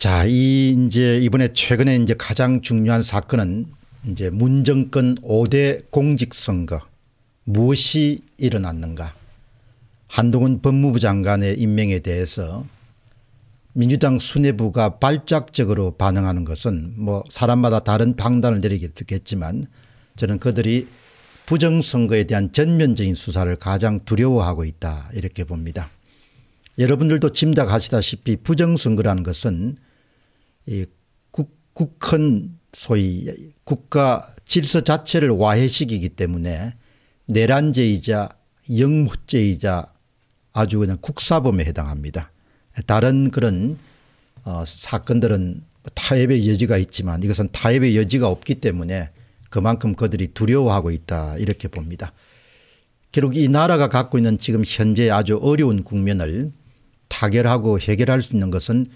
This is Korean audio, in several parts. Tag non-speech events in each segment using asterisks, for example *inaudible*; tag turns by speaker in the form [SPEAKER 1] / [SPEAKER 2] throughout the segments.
[SPEAKER 1] 자, 이 이제 이번에 최근에 이제 가장 중요한 사건은 이제 문정권 5대 공직선거 무엇이 일어났는가. 한동훈 법무부 장관의 임명에 대해서 민주당 수뇌부가 발작적으로 반응하는 것은 뭐 사람마다 다른 방단을 내리겠지만 저는 그들이 부정선거에 대한 전면적인 수사를 가장 두려워하고 있다 이렇게 봅니다. 여러분들도 짐작하시다시피 부정선거라는 것은 이 국, 국헌 소위 국가 질서 자체를 와해시키기 때문에 내란죄이자 영무죄이자 아주 그냥 국사범에 해당합니다. 다른 그런 어, 사건들은 타협의 여지가 있지만 이것은 타협의 여지가 없기 때문에 그만큼 그들이 두려워하고 있다 이렇게 봅니다. 결국 이 나라가 갖고 있는 지금 현재 아주 어려운 국면을 타결하고 해결할 수 있는 것은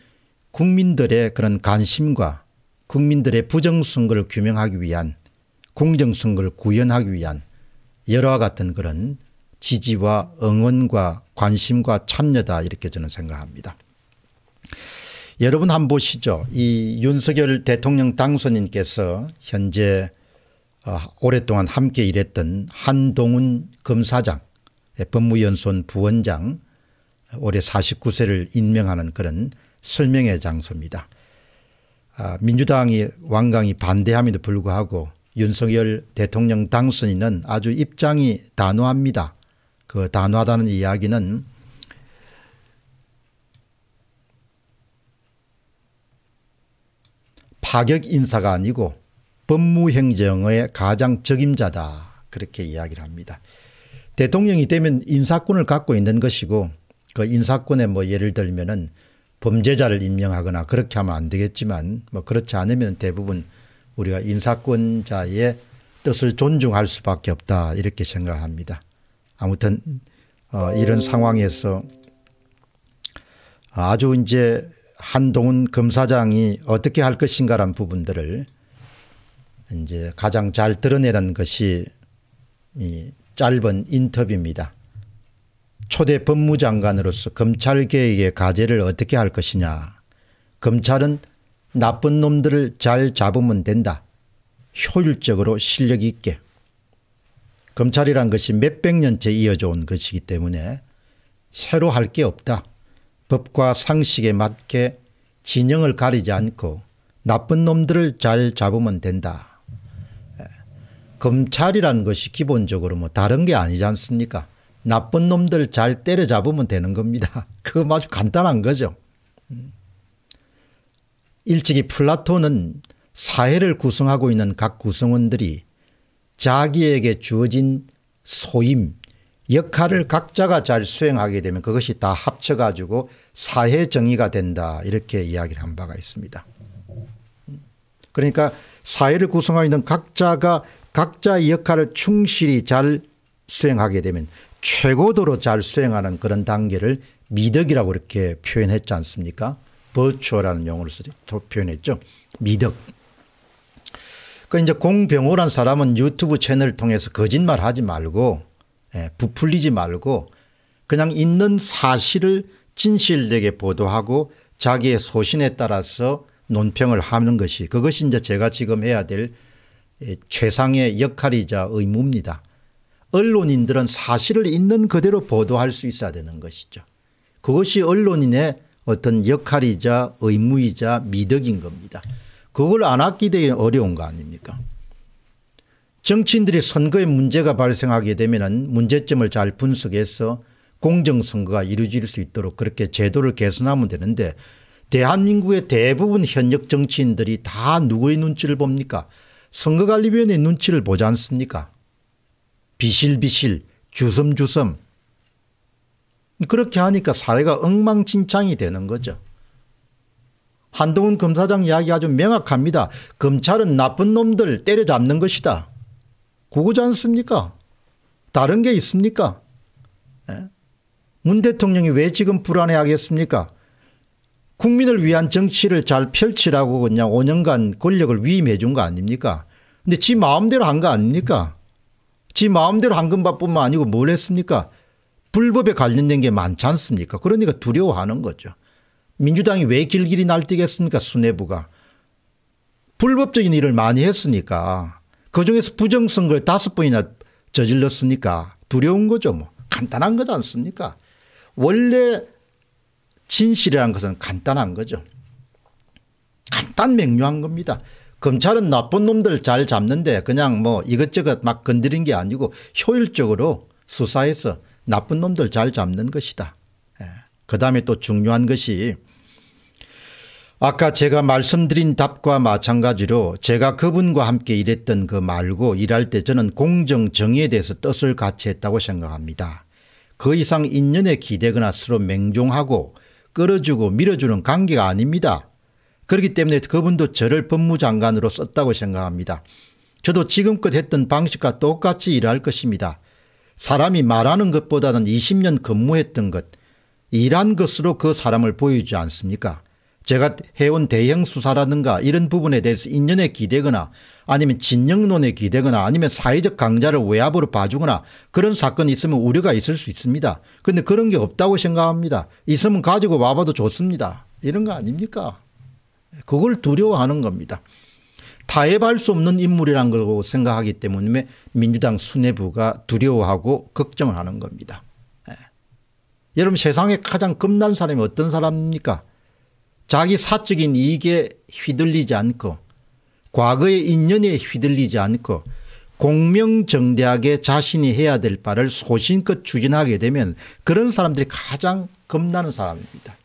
[SPEAKER 1] 국민들의 그런 관심과 국민들의 부정선거를 규명하기 위한 공정선거를 구현하기 위한 여러와 같은 그런 지지와 응원과 관심과 참여다 이렇게 저는 생각합니다. 여러분 한번 보시죠. 이 윤석열 대통령 당선인께서 현재 어, 오랫동안 함께 일했던 한동훈 검사장 법무연수원 부원장 올해 49세를 임명하는 그런 설명의 장소입니다. 아, 민주당이 완강히 반대함에도 불구하고 윤석열 대통령 당선인은 아주 입장이 단호합니다. 그 단호하다는 이야기는 파격 인사가 아니고 법무행정의 가장 적임자다 그렇게 이야기를 합니다. 대통령이 되면 인사권을 갖고 있는 것이고 그 인사권에 뭐 예를 들면은 범죄자를 임명하거나 그렇게 하면 안 되겠지만 뭐 그렇지 않으면 대부분 우리가 인사권자의 뜻을 존중할 수밖에 없다 이렇게 생각합니다. 아무튼 어 이런 상황에서 아주 이제 한동훈 검사장이 어떻게 할 것인가란 부분들을 이제 가장 잘 드러내는 것이 이 짧은 인터뷰입니다. 초대 법무장관으로서 검찰개혁의 과제를 어떻게 할 것이냐. 검찰은 나쁜 놈들을 잘 잡으면 된다. 효율적으로 실력 있게. 검찰이란 것이 몇 백 년째 이어져 온 것이기 때문에 새로 할 게 없다. 법과 상식에 맞게 진영을 가리지 않고 나쁜 놈들을 잘 잡으면 된다. 검찰이란 것이 기본적으로 뭐 다른 게 아니지 않습니까? 나쁜 놈들 잘 때려잡으면 되는 겁니다. *laughs* 그거 아주 간단한 거죠. 음. 일찍이 플라톤은 사회를 구성하고 있는 각 구성원들이 자기에게 주어진 소임, 역할을 각자가 잘 수행하게 되면 그것이 다 합쳐가지고 사회 정의가 된다 이렇게 이야기를 한 바가 있습니다. 음. 그러니까 사회를 구성하고 있는 각자가 각자의 역할을 충실히 잘 수행하게 되면 최고도로 잘 수행하는 그런 단계를 미덕이라고 이렇게 표현했지 않습니까? 버추어라는 용어를 표현했죠. 미덕. 그 이제 공병호란 사람은 유튜브 채널을 통해서 거짓말 하지 말고 예, 부풀리지 말고 그냥 있는 사실을 진실되게 보도하고 자기의 소신에 따라서 논평을 하는 것이 그것이 이제 제가 지금 해야 될 예, 최상의 역할이자 의무입니다. 언론인들은 사실을 있는 그대로 보도할 수 있어야 되는 것이죠. 그것이 언론인의 어떤 역할이자 의무이자 미덕인 겁니다. 그걸 안 아끼기 어려운 거 아닙니까? 정치인들이 선거에 문제가 발생하게 되면 문제점을 잘 분석해서 공정선거가 이루어질 수 있도록 그렇게 제도를 개선하면 되는데 대한민국의 대부분 현역 정치인들이 다 누구의 눈치를 봅니까? 선거관리위원회 눈치를 보지 않습니까? 비실비실, 주섬주섬. 그렇게 하니까 사회가 엉망진창이 되는 거죠. 한동훈 검사장 이야기 아주 명확합니다. 검찰은 나쁜 놈들 때려잡는 것이다. 그거지 않습니까? 다른 게 있습니까? 문 대통령이 왜 지금 불안해하겠습니까? 국민을 위한 정치를 잘 펼치라고 그냥 5년간 권력을 위임해 준 거 아닙니까? 근데 지 마음대로 한 거 아닙니까? 지 마음대로 황금밥뿐만 아니고 뭘 했습니까? 불법에 관련된 게 많지 않습니까? 그러니까 두려워하는 거죠. 민주당이 왜 길길이 날뛰겠습니까? 수뇌부가. 불법적인 일을 많이 했으니까 그중에서 부정선거를 다섯 번이나 저질렀으니까 두려운 거죠. 뭐 간단한 거지 않습니까? 원래 진실이라는 것은 간단한 거죠. 간단 명료한 겁니다. 검찰은 나쁜 놈들 잘 잡는데 그냥 뭐 이것저것 막 건드린 게 아니고 효율적으로 수사해서 나쁜 놈들 잘 잡는 것이다. 예. 그 다음에 또 중요한 것이 아까 제가 말씀드린 답과 마찬가지로 제가 그분과 함께 일했던 그 말고 일할 때 저는 공정 정의에 대해서 뜻을 같이 했다고 생각합니다. 그 이상 인연에 기대거나 서로 맹종하고 끌어주고 밀어주는 관계가 아닙니다. 그렇기 때문에 그분도 저를 법무장관으로 썼다고 생각합니다. 저도 지금껏 했던 방식과 똑같이 일할 것입니다. 사람이 말하는 것보다는 20년 근무했던 것, 일한 것으로 그 사람을 보이지 않습니까? 제가 해온 대형 수사라든가 이런 부분에 대해서 인연에 기대거나 아니면 진영론에 기대거나 아니면 사회적 강자를 외압으로 봐주거나 그런 사건이 있으면 우려가 있을 수 있습니다. 그런데 그런 게 없다고 생각합니다. 있으면 가지고 와봐도 좋습니다. 이런 거 아닙니까? 그걸 두려워하는 겁니다. 타협할 수 없는 인물이란 걸 생각하기 때문에 민주당 수뇌부가 두려워하고 걱정을 하는 겁니다. 예. 여러분 세상에 가장 겁난 사람이 어떤 사람입니까? 자기 사적인 이익에 휘둘리지 않고 과거의 인연에 휘둘리지 않고 공명정대하게 자신이 해야 될 바를 소신껏 추진하게 되면 그런 사람들이 가장 겁나는 사람입니다.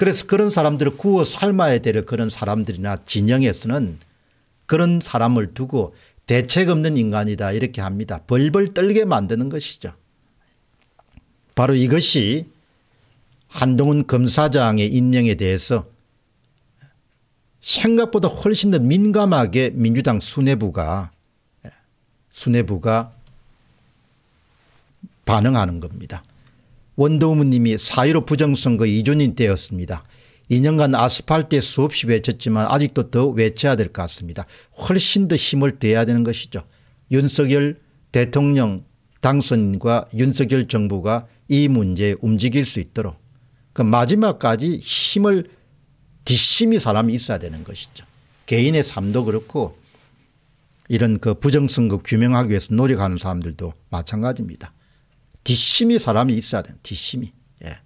[SPEAKER 1] 그래서 그런 사람들을 구워 삶아야 될 그런 사람들이나 진영에서는 그런 사람을 두고 대책 없는 인간이다 이렇게 합니다. 벌벌 떨게 만드는 것이죠. 바로 이것이 한동훈 검사장의 임명에 대해서 생각보다 훨씬 더 민감하게 민주당 수뇌부가 수뇌부가 반응하는 겁니다. 원더우먼님이 사1로 부정선거 이준인 때였습니다. 2년간 아스팔트에 수없이 외쳤지만 아직도 더 외쳐야 될 것 같습니다. 훨씬 더 힘을 대야 되는 것이죠. 윤석열 대통령 당선과 윤석열 정부가 이 문제에 움직일 수 있도록 그 마지막까지 힘을 뒷심이 사람이 있어야 되는 것이죠. 개인의 삶도 그렇고 이런 그 부정선거 규명하기 위해서 노력하는 사람들도 마찬가지입니다. 뒷심이 사람이 있어야 돼요. 뒷심이. 예.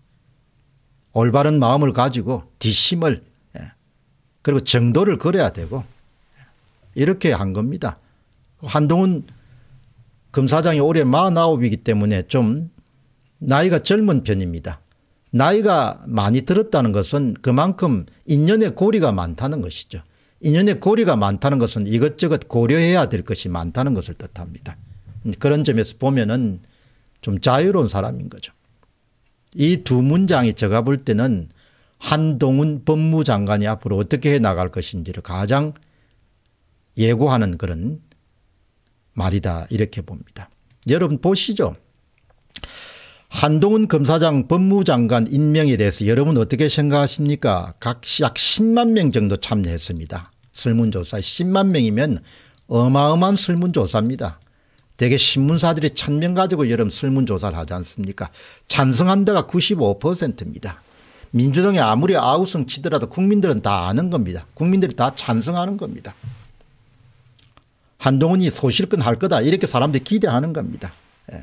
[SPEAKER 1] 올바른 마음을 가지고 뒷심을 예. 그리고 정도를 그려야 되고 예. 이렇게 한 겁니다. 한동훈 검사장이 올해 49이기 때문에 좀 나이가 젊은 편입니다. 나이가 많이 들었다는 것은 그만큼 인연의 고리가 많다는 것이죠. 인연의 고리가 많다는 것은 이것저것 고려해야 될 것이 많다는 것을 뜻합니다. 그런 점에서 보면은 좀 자유로운 사람인 거죠. 이 두 문장이 제가 볼 때는 한동훈 법무장관이 앞으로 어떻게 해 나갈 것인지를 가장 예고하는 그런 말이다 이렇게 봅니다. 여러분 보시죠. 한동훈 검사장 법무장관 임명에 대해서 여러분 어떻게 생각하십니까? 각 약 10만 명 정도 참여했습니다. 설문조사 10만 명이면 어마어마한 설문조사입니다. 대개 신문사들이 천명 가지고 여름 설문조사를 하지 않습니까? 찬성한 데가 95%입니다. 민주당이 아무리 아우성 치더라도 국민들은 다 아는 겁니다. 국민들이 다 찬성하는 겁니다. 한동훈이 소실권 할 거다 이렇게 사람들이 기대하는 겁니다. 예.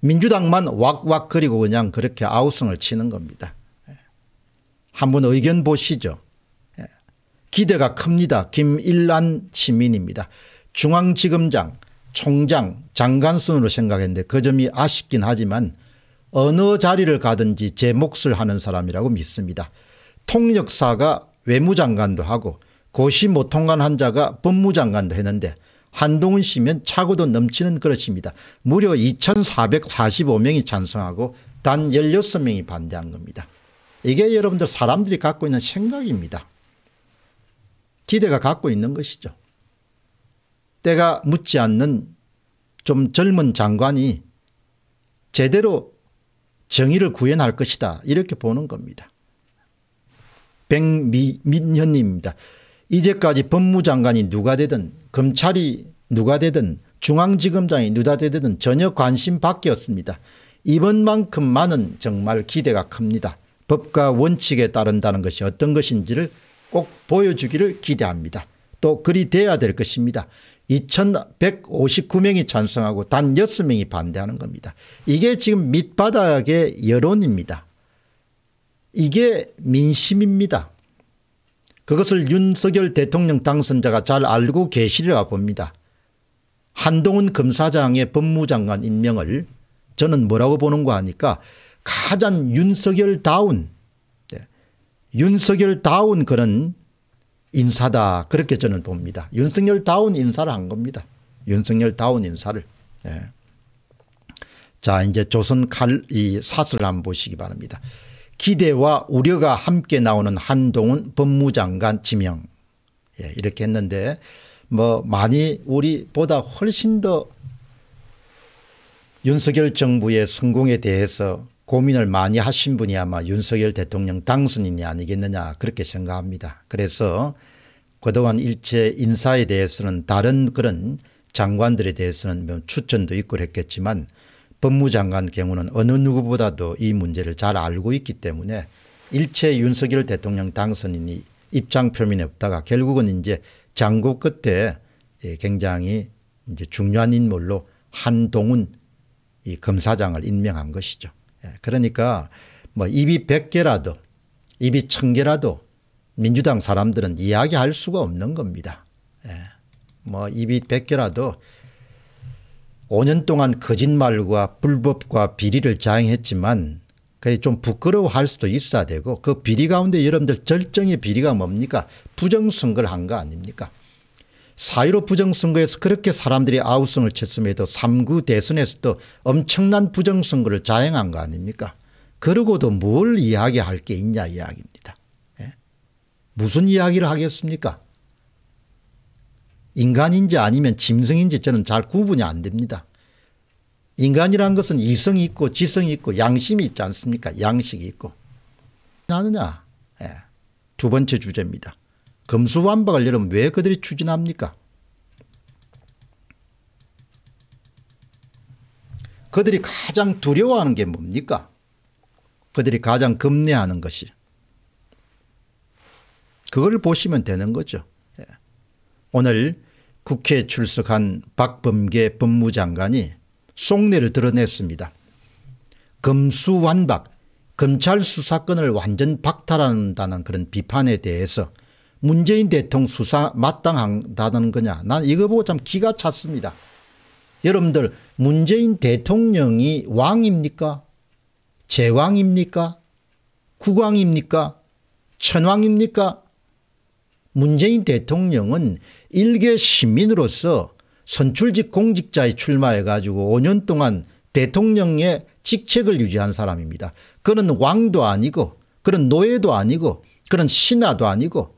[SPEAKER 1] 민주당만 왁왁 그리고 그냥 그렇게 아우성을 치는 겁니다. 예. 한번 의견 보시죠. 예. 기대가 큽니다. 김일란 시민입니다. 중앙지검장, 총장, 장관 순으로 생각했는데 그 점이 아쉽긴 하지만 어느 자리를 가든지 제 몫을 하는 사람이라고 믿습니다. 통역사가 외무장관도 하고 고시모통관 한자가 법무장관도 했는데 한동훈 씨면 차고도 넘치는 그릇입니다. 무려 2445명이 찬성하고 단 16명이 반대한 겁니다. 이게 여러분들 사람들이 갖고 있는 생각입니다. 기대가 갖고 있는 것이죠. 때가 묻지 않는 좀 젊은 장관이 제대로 정의를 구현할 것이다 이렇게 보는 겁니다. 백민현님입니다. 이제까지 법무장관이 누가 되든 검찰이 누가 되든 중앙지검장이 누가 되든 전혀 관심 밖에 없습니다. 이번만큼만은 정말 기대가 큽니다. 법과 원칙에 따른다는 것이 어떤 것인지를 꼭 보여주기를 기대합니다. 또 그리 돼야 될 것입니다. 2159명이 찬성하고 단 6명이 반대하는 겁니다. 이게 지금 밑바닥의 여론입니다. 이게 민심입니다. 그것을 윤석열 대통령 당선자가 잘 알고 계시리라 봅니다. 한동훈 검사장의 법무장관 임명을 저는 뭐라고 보는가 하니까 가장 윤석열다운 예, 윤석열다운 그런 인사다. 그렇게 저는 봅니다. 윤석열 다운 인사를 한 겁니다. 윤석열 다운 인사를. 예. 자, 이제 조선 칼, 이사슬 한번 보시기 바랍니다. 기대와 우려가 함께 나오는 한동훈 법무장관 지명. 예, 이렇게 했는데 뭐 많이 우리보다 훨씬 더 윤석열 정부의 성공에 대해서 고민을 많이 하신 분이 아마 윤석열 대통령 당선인이 아니겠느냐 그렇게 생각합니다. 그래서 그동안 일체 인사에 대해서는 다른 그런 장관들에 대해서는 뭐 추천도 있고 했겠지만 법무장관 경우는 어느 누구보다도 이 문제를 잘 알고 있기 때문에 일체 윤석열 대통령 당선인이 입장 표면에 없다가 결국은 이제 장고 끝에 예, 굉장히 이제 중요한 인물로 한동훈 이 검사장을 임명한 것이죠. 예, 그러니까 뭐 입이 100개라도 입이 1000개라도 민주당 사람들은 이야기할 수가 없는 겁니다. 예, 뭐 입이 100개라도 5년 동안 거짓말과 불법과 비리를 자행했지만 그게 좀 부끄러워할 수도 있어야 되고 그 비리 가운데 여러분들 절정의 비리가 뭡니까? 부정선거를 한 거 아닙니까? 4 1 5 부정선거에서 그렇게 사람들이 아우성을 쳤음에도 3구 대선에서도 엄청난 부정선거를 자행한 거 아닙니까? 그러고도 뭘 이야기할 게 있냐 이야기입니다. 예? 무슨 이야기를 하겠습니까? 인간인지 아니면 짐승인지 저는 잘 구분이 안 됩니다. 인간이란 것은 이성이 있고 지성이 있고 양심이 있지 않습니까? 양식이 있고. 나느냐? 뭐 예. 두 번째 주제입니다. 검수완박을 여러분 왜 그들이 추진합니까? 그들이 가장 두려워하는 게 뭡니까? 그들이 가장 겁내하는 것이. 그걸 보시면 되는 거죠. 예. 오늘 국회에 출석한 박범계 법무장관이 속내를 드러냈습니다. 검수완박, 검찰 수사권을 완전 박탈한다는 그런 비판에 대해서 문재인 대통령 수사 마땅하다는 거냐. 난 이거 보고 참 기가 찼습니다. 여러분들 문재인 대통령이 왕입니까? 제왕입니까? 국왕입니까? 천왕입니까? 문재인 대통령은 일개 시민으로서 선출직 공직자에 출마해가지고 5년 동안 대통령의 직책을 유지한 사람입니다. 그는 왕도 아니고 그런 노예도 아니고 그런 신하도 아니고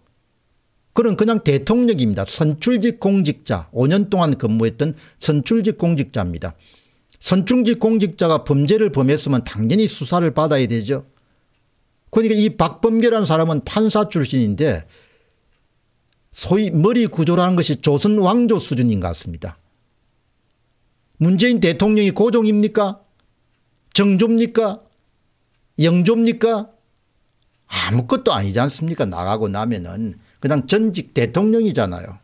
[SPEAKER 1] 그런 그냥 대통령입니다. 선출직 공직자 5년 동안 근무했던 선출직 공직자입니다. 선출직 공직자가 범죄를 범했으면 당연히 수사를 받아야 되죠. 그러니까 이 박범계라는 사람은 판사 출신인데 소위 머리 구조라는 것이 조선 왕조 수준인 것 같습니다. 문재인 대통령이 고종입니까? 정조입니까? 영조입니까? 아무것도 아니지 않습니까? 나가고 나면은 그냥 전직 대통령이잖아요.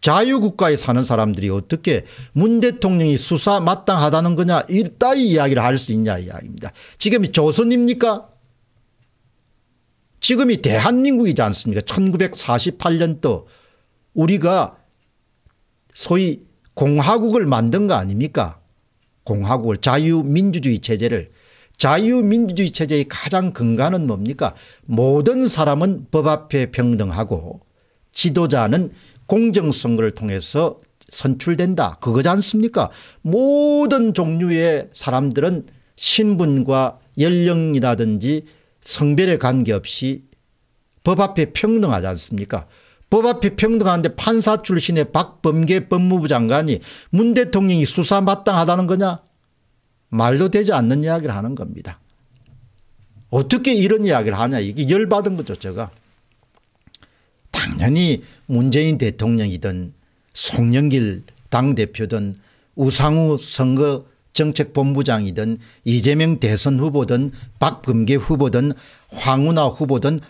[SPEAKER 1] 자유국가에 사는 사람들이 어떻게 문 대통령이 수사 마땅하다는 거냐 이따위 이야기를 할 수 있냐 이야기입니다. 지금이 조선입니까? 지금이 대한민국이지 않습니까? 1948년도 우리가 소위 공화국을 만든 거 아닙니까? 공화국을 자유민주주의 체제를 자유민주주의 체제의 가장 근간은 뭡니까 모든 사람은 법 앞에 평등하고 지도자는 공정선거를 통해서 선출된다 그거지 않습니까 모든 종류의 사람들은 신분과 연령이라든지 성별에 관계없이 법 앞에 평등하지 않습니까 법 앞에 평등한데 판사 출신의 박범계 법무부 장관이 문 대통령이 수사 마땅하다는 거냐 말도 되지 않는 이야기를 하는 겁니다. 어떻게 이런 이야기를 하냐. 이게 열받은 거죠, 제가. 당연히 문재인 대통령이든 송영길 당대표든 우상우 선거 정책본부장이든 이재명 대선 후보든 박범계 후보든 황운하 후보든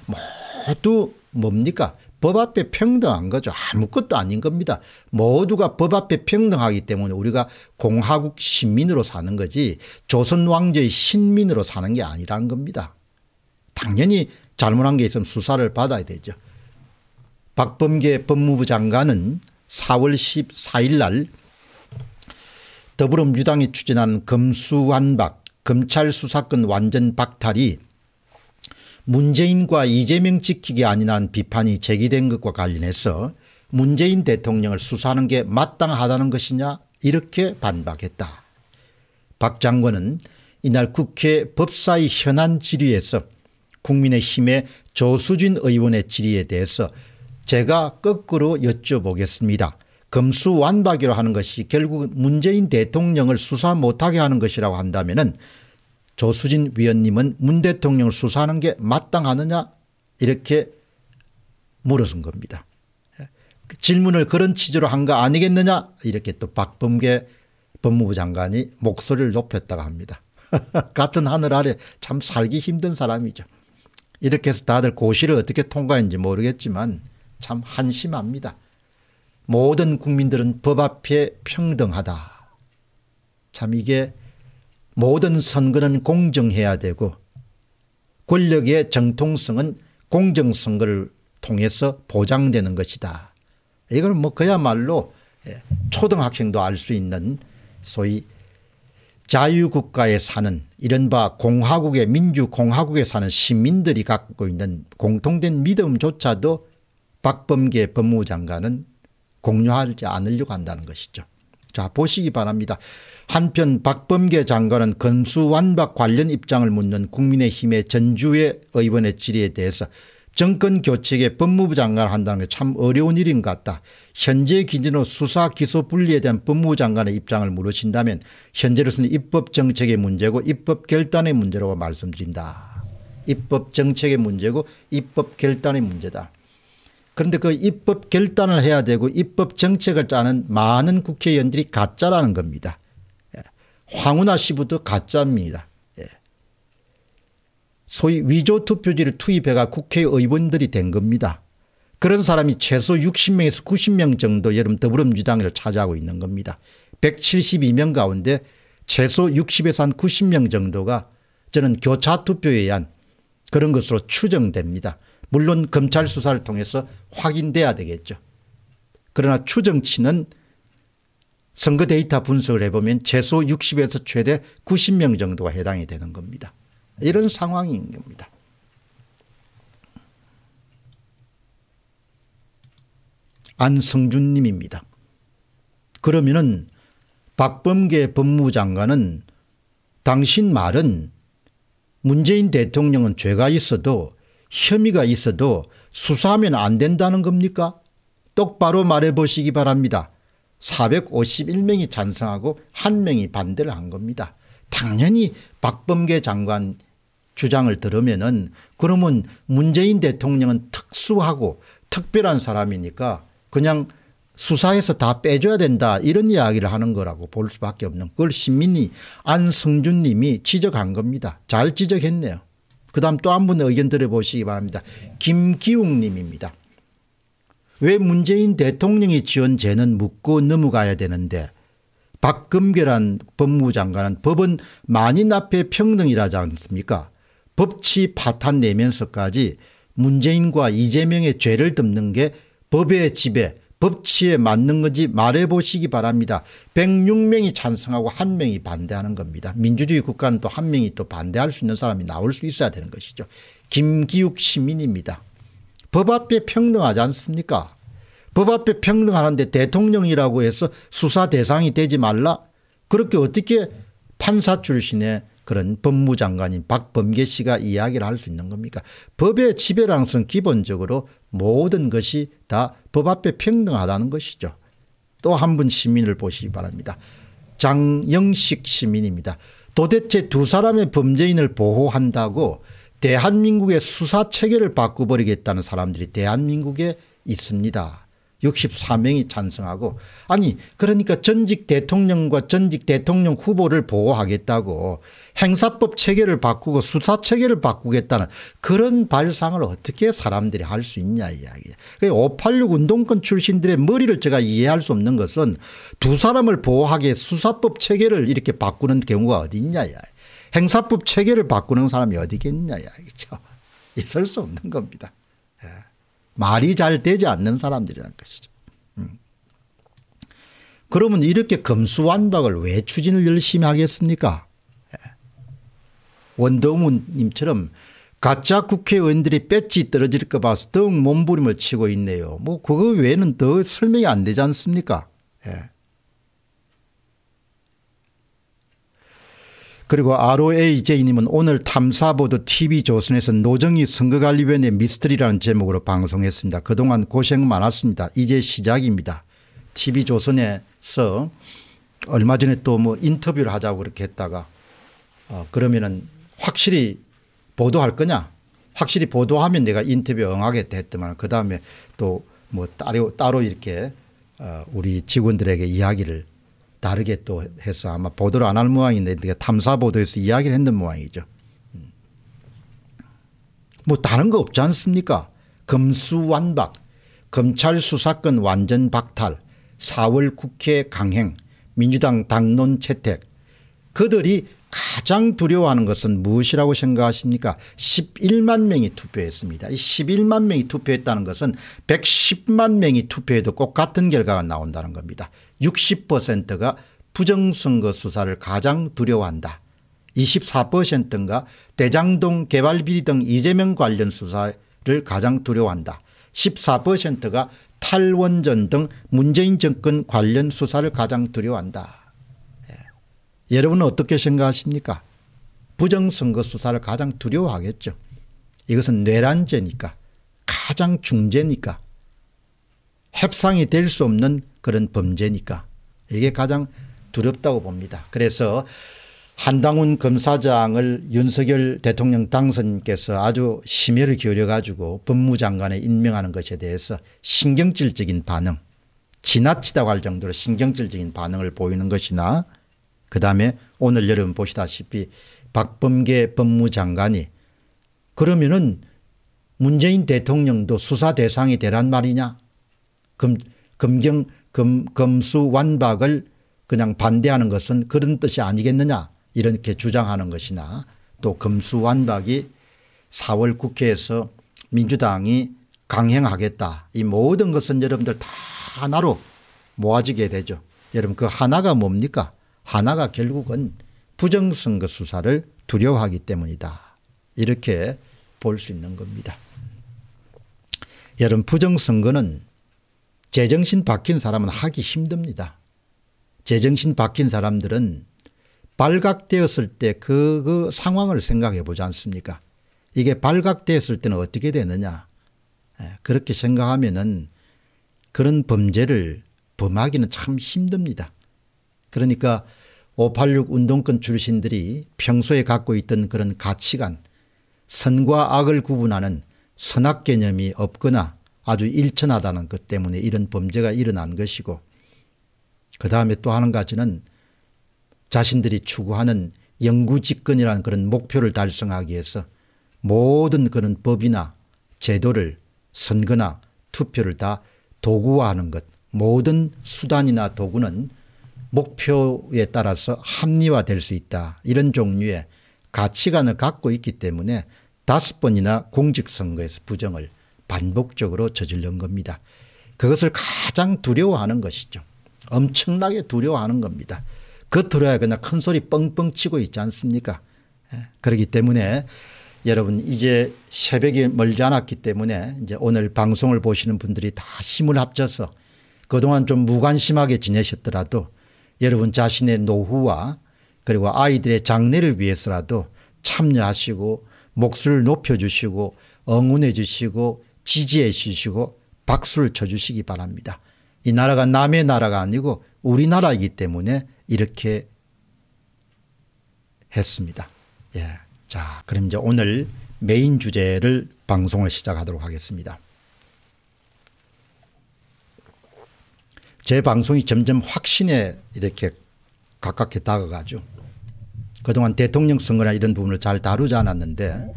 [SPEAKER 1] 모두 뭡니까 법 앞에 평등한 거죠. 아무것도 아닌 겁니다. 모두가 법 앞에 평등하기 때문에 우리가 공화국 신민으로 사는 거지 조선 왕조의 신민으로 사는 게 아니라는 겁니다. 당연히 잘못한 게 있으면 수사를 받아야 되죠. 박범계 법무부 장관은 4월 14일 날 더불어민주당이 추진한 검수완박 검찰 수사권 완전 박탈이 문재인과 이재명 지키기 아니라는 비판이 제기된 것과 관련해서 문재인 대통령을 수사하는 게 마땅하다는 것이냐 이렇게 반박했다. 박 장관은 이날 국회 법사위 현안 질의에서 국민의힘의 조수진 의원의 질의에 대해서 제가 거꾸로 여쭤보겠습니다. 검수완박이라 하는 것이 결국 문재인 대통령을 수사 못하게 하는 것이라고 한다면 조수진 위원님은 문 대통령을 수사하는 게 마땅하느냐 이렇게 물어준 겁니다. 예. 질문을 그런 취지로 한 거 아니겠느냐 이렇게 또 박범계 법무부 장관이 목소리를 높였다고 합니다. *laughs* 같은 하늘 아래 참 살기 힘든 사람이죠. 이렇게 해서 다들 고시를 어떻게 통과했는지 모르겠지만 참 한심합니다. 모든 국민들은 법 앞에 평등하다. 참 이게 모든 선거는 공정해야 되고 권력의 정통성은 공정선거를 통해서 보장되는 것이다. 이걸 뭐 그야말로 예, 초등학생도 알 수 있는 소위 자유국가에 사는 이른바 공화국의 민주공화국에 사는 시민들이 갖고 있는 공통된 믿음조차도 박범계 법무장관은 공유하지 않으려고 한다는 것이죠. 자 보시기 바랍니다. 한편 박범계 장관은 건수완박 관련 입장을 묻는 국민의힘의 전주의 의원의 질의에 대해서 정권 교체에 법무부 장관을 한다는 게 참 어려운 일인 것 같다. 현재 기준으로 수사 기소 분리에 대한 법무부 장관의 입장을 물으신다면 현재로서는 입법 정책의 문제고 입법 결단의 문제라고 말씀드린다. 입법 정책의 문제고 입법 결단의 문제다. 그런데 그 입법 결단을 해야 되고 입법 정책을 짜는 많은 국회의원들이 가짜라는 겁니다. 예. 황운하 씨부터 가짜입니다. 예. 소위 위조 투표지를 투입해가 국회의원들이 된 겁니다. 그런 사람이 최소 60명에서 90명 정도 여름 더불어민주당을 차지하고 있는 겁니다. 172명 가운데 최소 60에서 한 90명 정도가 저는 교차투표에 의한 그런 것으로 추정됩니다. 물론 검찰 수사를 통해서 확인돼야 되겠죠. 그러나 추정치는 선거 데이터 분석을 해보면 최소 60에서 최대 90명 정도가 해당이 되는 겁니다. 이런 상황인 겁니다. 안성준 님입니다. 그러면은 박범계 법무장관은 당신 말은 문재인 대통령은 죄가 있어도 혐의가 있어도 수사하면 안 된다는 겁니까? 똑바로 말해보시기 바랍니다. 451명이 찬성하고 1명이 반대를 한 겁니다. 당연히 박범계 장관 주장을 들으면 은 그러면 문재인 대통령은 특수하고 특별한 사람이니까 그냥 수사해서 다 빼줘야 된다 이런 이야기를 하는 거라고 볼 수밖에 없는 그걸 시민이 안성준 님이 지적한 겁니다. 잘 지적했네요. 그 다음 또 한 분의 견 들어보시기 바랍니다. 김기웅 님입니다. 왜 문재인 대통령이 지원 죄는 묻고 넘어가야 되는데 박금결한 법무부 장관은 법은 만인 앞에 평등이라지 않습니까 법치 파탄 내면서까지 문재인과 이재명의 죄를 덮는 게 법의 지배 법치에 맞는 건지 말해보시기 바랍니다. 106명이 찬성하고 한 명이 반대하는 겁니다. 민주주의 국가는 또 한 명이 또 반대할 수 있는 사람이 나올 수 있어야 되는 것이죠. 김기욱 시민입니다. 법 앞에 평등하지 않습니까? 법 앞에 평등하는데 대통령이라고 해서 수사 대상이 되지 말라? 그렇게 어떻게 판사 출신의 그런 법무장관인 박범계 씨가 이야기를 할 수 있는 겁니까? 법의 지배라는 것은 기본적으로 모든 것이 다 법 앞에 평등하다는 것이죠. 또 한 분 시민을 보시기 바랍니다. 장영식 시민입니다. 도대체 두 사람의 범죄인을 보호한다고 대한민국의 수사 체계를 바꿔버리겠다는 사람들이 대한민국에 있습니다. 64명이 찬성하고 아니 그러니까 전직 대통령과 전직 대통령 후보를 보호하겠다고 행사법 체계를 바꾸고 수사 체계를 바꾸겠다는 그런 발상을 어떻게 사람들이 할 수 있냐 이야기예요. 586 운동권 출신들의 머리를 제가 이해할 수 없는 것은 두 사람을 보호하게 수사법 체계를 이렇게 바꾸는 경우가 어디 있냐 이야 행사법 체계를 바꾸는 사람이 어디겠냐 이야기죠. 있을 *laughs* 수 없는 겁니다. 말이 잘 되지 않는 사람들이라는 것이죠. 음. 그러면 이렇게 검수완박을 왜 추진을 열심히 하겠습니까? 예. 원더우님처럼 가짜 국회의원들이 배지 떨어질까 봐서 등 몸부림을 치고 있네요. 뭐 그거 외에는 더 설명이 안 되지 않습니까? 예. 그리고 ROAJ님은 오늘 탐사보도 TV 조선에서 노정희 선거관리위원회 미스터리라는 제목으로 방송했습니다. 그동안 고생 많았습니다. 이제 시작입니다. TV 조선에서 얼마 전에 또 뭐 인터뷰를 하자고 그렇게 했다가 어 그러면은 확실히 보도할 거냐? 확실히 보도하면 내가 인터뷰 응하겠다 했더만 그 다음에 또 뭐 따로 따로 이렇게 어 우리 직원들에게 이야기를 다르게 또 해서 아마 보도를 안 할 모양인데 탐사 보도에서 이야기를 했는 모양이죠. 음. 뭐 다른 거 없지 않습니까? 검수완박, 검찰 수사권 완전 박탈, 4월 국회 강행, 민주당 당론 채택. 그들이 가장 두려워하는 것은 무엇이라고 생각하십니까? 11만 명이 투표했습니다. 이 11만 명이 투표했다는 것은 110만 명이 투표해도 꼭 같은 결과가 나온다는 겁니다. 60%가 부정선거 수사를 가장 두려워한다. 24%인가 대장동 개발비리 등 이재명 관련 수사를 가장 두려워한다. 14%가 탈원전 등 문재인 정권 관련 수사를 가장 두려워한다. 예. 여러분은 어떻게 생각하십니까? 부정선거 수사를 가장 두려워하겠죠. 이것은 뇌란죄니까 가장 중재니까 협상이 될 수 없는 그런 범죄니까 이게 가장 두렵다고 봅니다. 그래서 한당훈 검사장을 윤석열 대통령 당선께서 아주 심혈을 기울여 가지고 법무장관에 임명하는 것에 대해서 신경질적인 반응 지나치다고 할 정도로 신경질적인 반응을 보이는 것이나 그다음에 오늘 여러분 보시다시피 박범계 법무장관이 그러면은 문재인 대통령도 수사 대상이 되란 말이냐. 검, 검경 금, 금수 완박을 그냥 반대하는 것은 그런 뜻이 아니겠느냐 이렇게 주장하는 것이나 또 금수 완박이 4월 국회에서 민주당이 강행하겠다 이 모든 것은 여러분들 다 하나로 모아지게 되죠. 여러분 그 하나가 뭡니까 하나가 결국은 부정선거 수사를 두려워하기 때문이다 이렇게 볼 수 있는 겁니다. 여러분 부정선거는 제정신 박힌 사람은 하기 힘듭니다. 제정신 박힌 사람들은 발각되었을 때 그, 그 상황을 생각해 보지 않습니까? 이게 발각되었을 때는 어떻게 되느냐. 예, 그렇게 생각하면은 그런 범죄를 범하기는 참 힘듭니다. 그러니까 586 운동권 출신들이 평소에 갖고 있던 그런 가치관, 선과 악을 구분하는 선악 개념이 없거나 아주 일천하다는 것 때문에 이런 범죄가 일어난 것이고 그 다음에 또 하는 가지는 자신들이 추구하는 영구집권이라는 그런 목표를 달성하기 위해서 모든 그런 법이나 제도를 선거나 투표를 다 도구화하는 것 모든 수단이나 도구는 목표에 따라서 합리화될 수 있다 이런 종류의 가치관을 갖고 있기 때문에 다섯 번이나 공직선거에서 부정을 반복적으로 저질른 겁니다. 그것을 가장 두려워하는 것이죠. 엄청나게 두려워하는 겁니다. 겉으로야 그 그냥 큰 소리 뻥뻥 치고 있지 않습니까? 예, 그렇기 때문에 여러분 이제 새벽이 멀지 않았기 때문에 이제 오늘 방송을 보시는 분들이 다 힘을 합쳐서 그동안 좀 무관심하게 지내셨더라도 여러분 자신의 노후와 그리고 아이들의 장래를 위해서라도 참여하시고 목소리를 높여주시고 응원해 주시고 지지해 주시고 박수를 쳐주시기 바랍니다. 이 나라가 남의 나라가 아니고 우리나라이기 때문에 이렇게 했습니다. 예. 자, 그럼 이제 오늘 메인 주제를 방송을 시작하도록 하겠습니다. 제 방송이 점점 확신에 이렇게 가깝게 다가가죠. 그동안 대통령 선거나 이런 부분을 잘 다루지 않았는데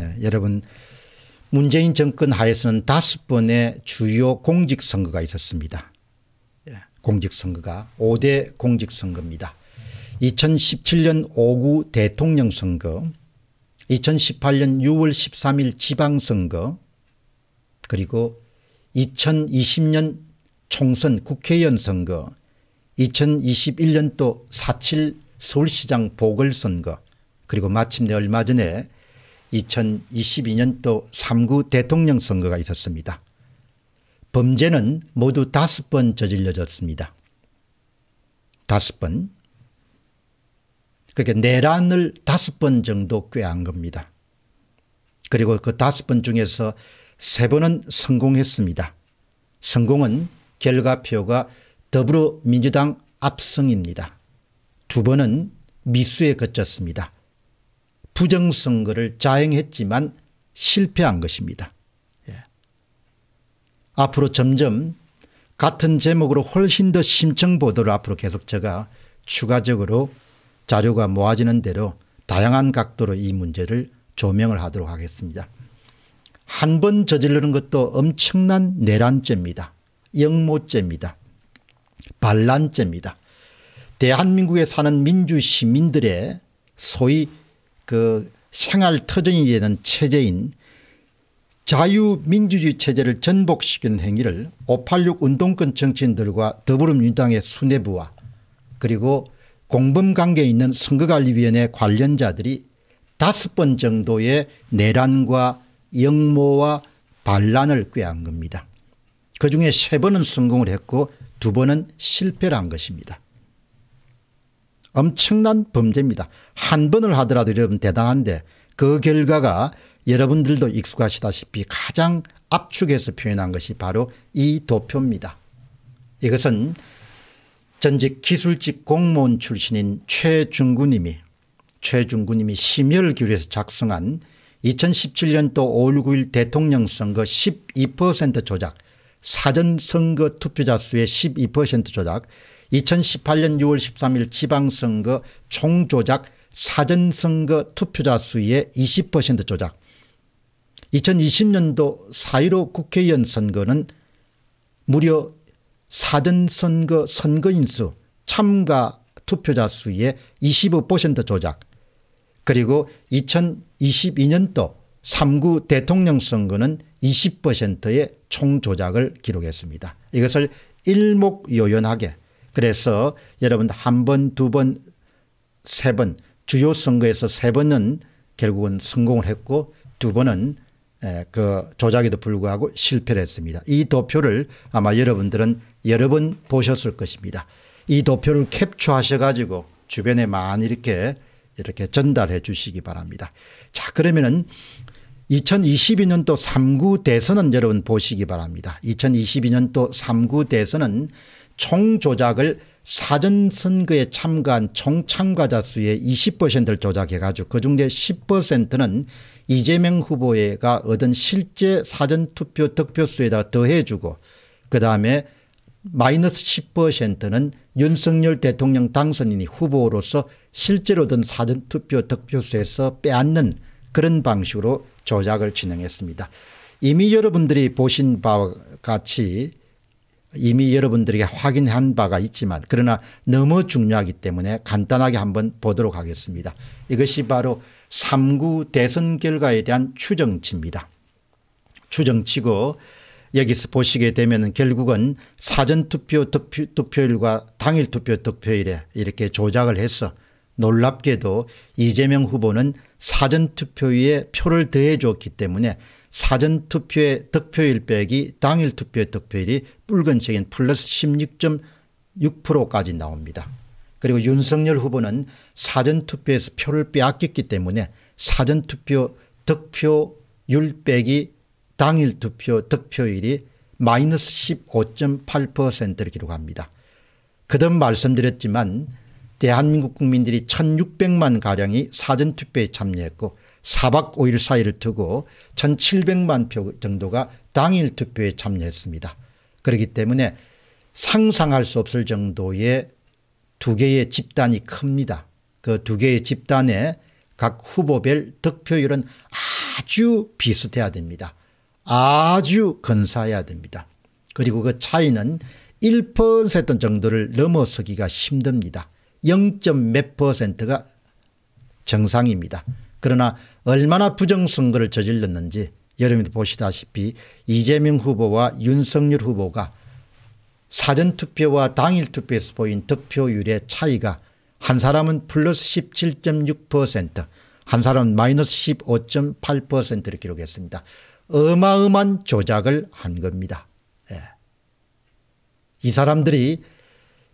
[SPEAKER 1] 예, 여러분 문재인 정권 하에서는 다섯 번의 주요 공직선거가 있었습니다. 예, 공직선거가 5대 공직선거입니다. 2017년 5구 대통령 선거 2018년 6월 13일 지방선거 그리고 2020년 총선 국회의원 선거 2021년도 4.7 서울시장 보궐선거 그리고 마침내 얼마 전에 2022년도 3구 대통령 선거가 있었습니다. 범죄는 모두 다섯 번 저질러졌습니다. 다섯 번. 그러니 내란을 다섯 번 정도 꾀한 겁니다. 그리고 그 다섯 번 중에서 세 번은 성공했습니다. 성공은 결과표가 더불어민주당 압승입니다. 두 번은 미수에 거쳤습니다. 부정선거를 자행했지만 실패한 것입니다. 예. 앞으로 점점 같은 제목으로 훨씬 더 심층 보도를 앞으로 계속 제가 추가적으로 자료가 모아지는 대로 다양한 각도로 이 문제를 조명을 하도록 하겠습니다. 한 번 저지르는 것도 엄청난 내란죄입니다. 영모죄입니다. 반란죄입니다. 대한민국에 사는 민주 시민들의 소위 그 생활 터전이 되는 체제인 자유민주주의 체제를 전복시키는 행위를 586 운동권 정치인들과 더불어민주당의 수뇌부와 그리고 공범관계에 있는 선거관리위원회 관련자들이 다섯 번 정도의 내란과 역모와 반란을 꾀한 겁니다. 그중에 세 번은 성공을 했고 두 번은 실패를 한 것입니다. 엄청난 범죄입니다. 한 번을 하더라도 여러분 대단한데 그 결과가 여러분들도 익숙하시다시피 가장 압축해서 표현한 것이 바로 이 도표입니다. 이것은 전직 기술직 공무원 출신인 최중구님이 최중구님이 심혈기울여서 작성한 2017년도 5월 9일 대통령 선거 12% 조작 사전 선거 투표자 수의 12% 조작 2018년 6월 13일 지방선거 총조작 사전선거 투표자 수의 20% 조작 2020년도 4.15 국회의원 선거는 무려 사전선거 선거인수 참가 투표자 수의 25% 조작 그리고 2022년도 3구 대통령 선거는 20%의 총조작을 기록했습니다. 이것을 일목요연하게 그래서 여러분 한 번, 두 번, 세 번, 주요 선거에서 세 번은 결국은 성공을 했고 두 번은 그 조작에도 불구하고 실패를 했습니다. 이 도표를 아마 여러분들은 여러 번 보셨을 것입니다. 이 도표를 캡처하셔 가지고 주변에 많이 이렇게 이렇게 전달해 주시기 바랍니다. 자 그러면은 2022년도 3구 대선은 여러분 보시기 바랍니다. 2022년도 3구 대선은 총조작을 사전선거에 참가한 총 참가자 수의 20%를 조작해가지고 그중에 10%는 이재명 후보가 얻은 실제 사전투표 득표수에다 더해주고 그 다음에 마이너스 10%는 윤석열 대통령 당선인이 후보로서 실제로 얻은 사전투표 득표수에서 빼앗는 그런 방식으로 조작을 진행했습니다. 이미 여러분들이 보신 바와 같이 이미 여러분들에게 확인한 바가 있지만 그러나 너무 중요하기 때문에 간단하게 한번 보도록 하겠습니다. 이것이 바로 3구 대선 결과에 대한 추정치입니다. 추정치고 여기서 보시게 되면 결국은 사전투표 득표, 득과 당일투표 득표율에 이렇게 조작을 해서 놀랍게도 이재명 후보는 사전투표에 표를 더해줬기 때문에 사전투표의 득표율 빼기 당일 투표의 득표율이 붉은색인 플러스 16.6%까지 나옵니다. 그리고 윤석열 후보는 사전투표에서 표를 빼앗겼기 때문에 사전투표 득표율 빼기 당일 투표 득표율이 마이너스 15.8%를 기록합니다. 그든 말씀드렸지만 대한민국 국민들이 1600만 가량이 사전투표에 참여했고 4박 5일 사이를 두고 1700만 표 정도가 당일 투표에 참여했습니다. 그렇기 때문에 상상할 수 없을 정도의 두 개의 집단이 큽니다. 그 두 개의 집단의 각 후보별 득표율은 아주 비슷해야 됩니다. 아주 근사해야 됩니다. 그리고 그 차이는 1% 정도를 넘어서기가 힘듭니다. 0. 몇 퍼센트가 정상입니다. 그러나 얼마나 부정선거를 저질렀는지 여러분도 보시다시피 이재명 후보와 윤석열 후보가 사전투표와 당일투표에서 보인 득표율의 차이가 한 사람은 플러스 17.6%한 사람은 마이너스 15.8%를 기록했습니다. 어마어마한 조작을 한 겁니다. 예. 이 사람들이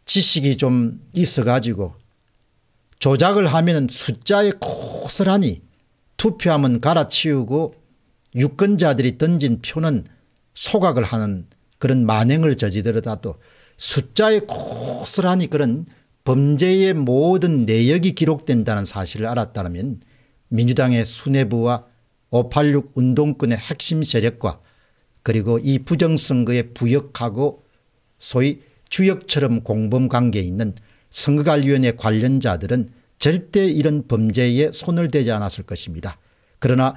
[SPEAKER 1] 지식이 좀 있어가지고 조작을 하면 숫자에 고스란히 투표함은 갈아치우고 유권자들이 던진 표는 소각을 하는 그런 만행을 저지르다도 숫자에 고스란히 그런 범죄의 모든 내역이 기록된다는 사실을 알았다면 민주당의 수뇌부와 586 운동권의 핵심 세력과 그리고 이 부정선거에 부역하고 소위 주역처럼 공범관계에 있는 선거관리위원회 관련자들은 절대 이런 범죄에 손을 대지 않았을 것입니다. 그러나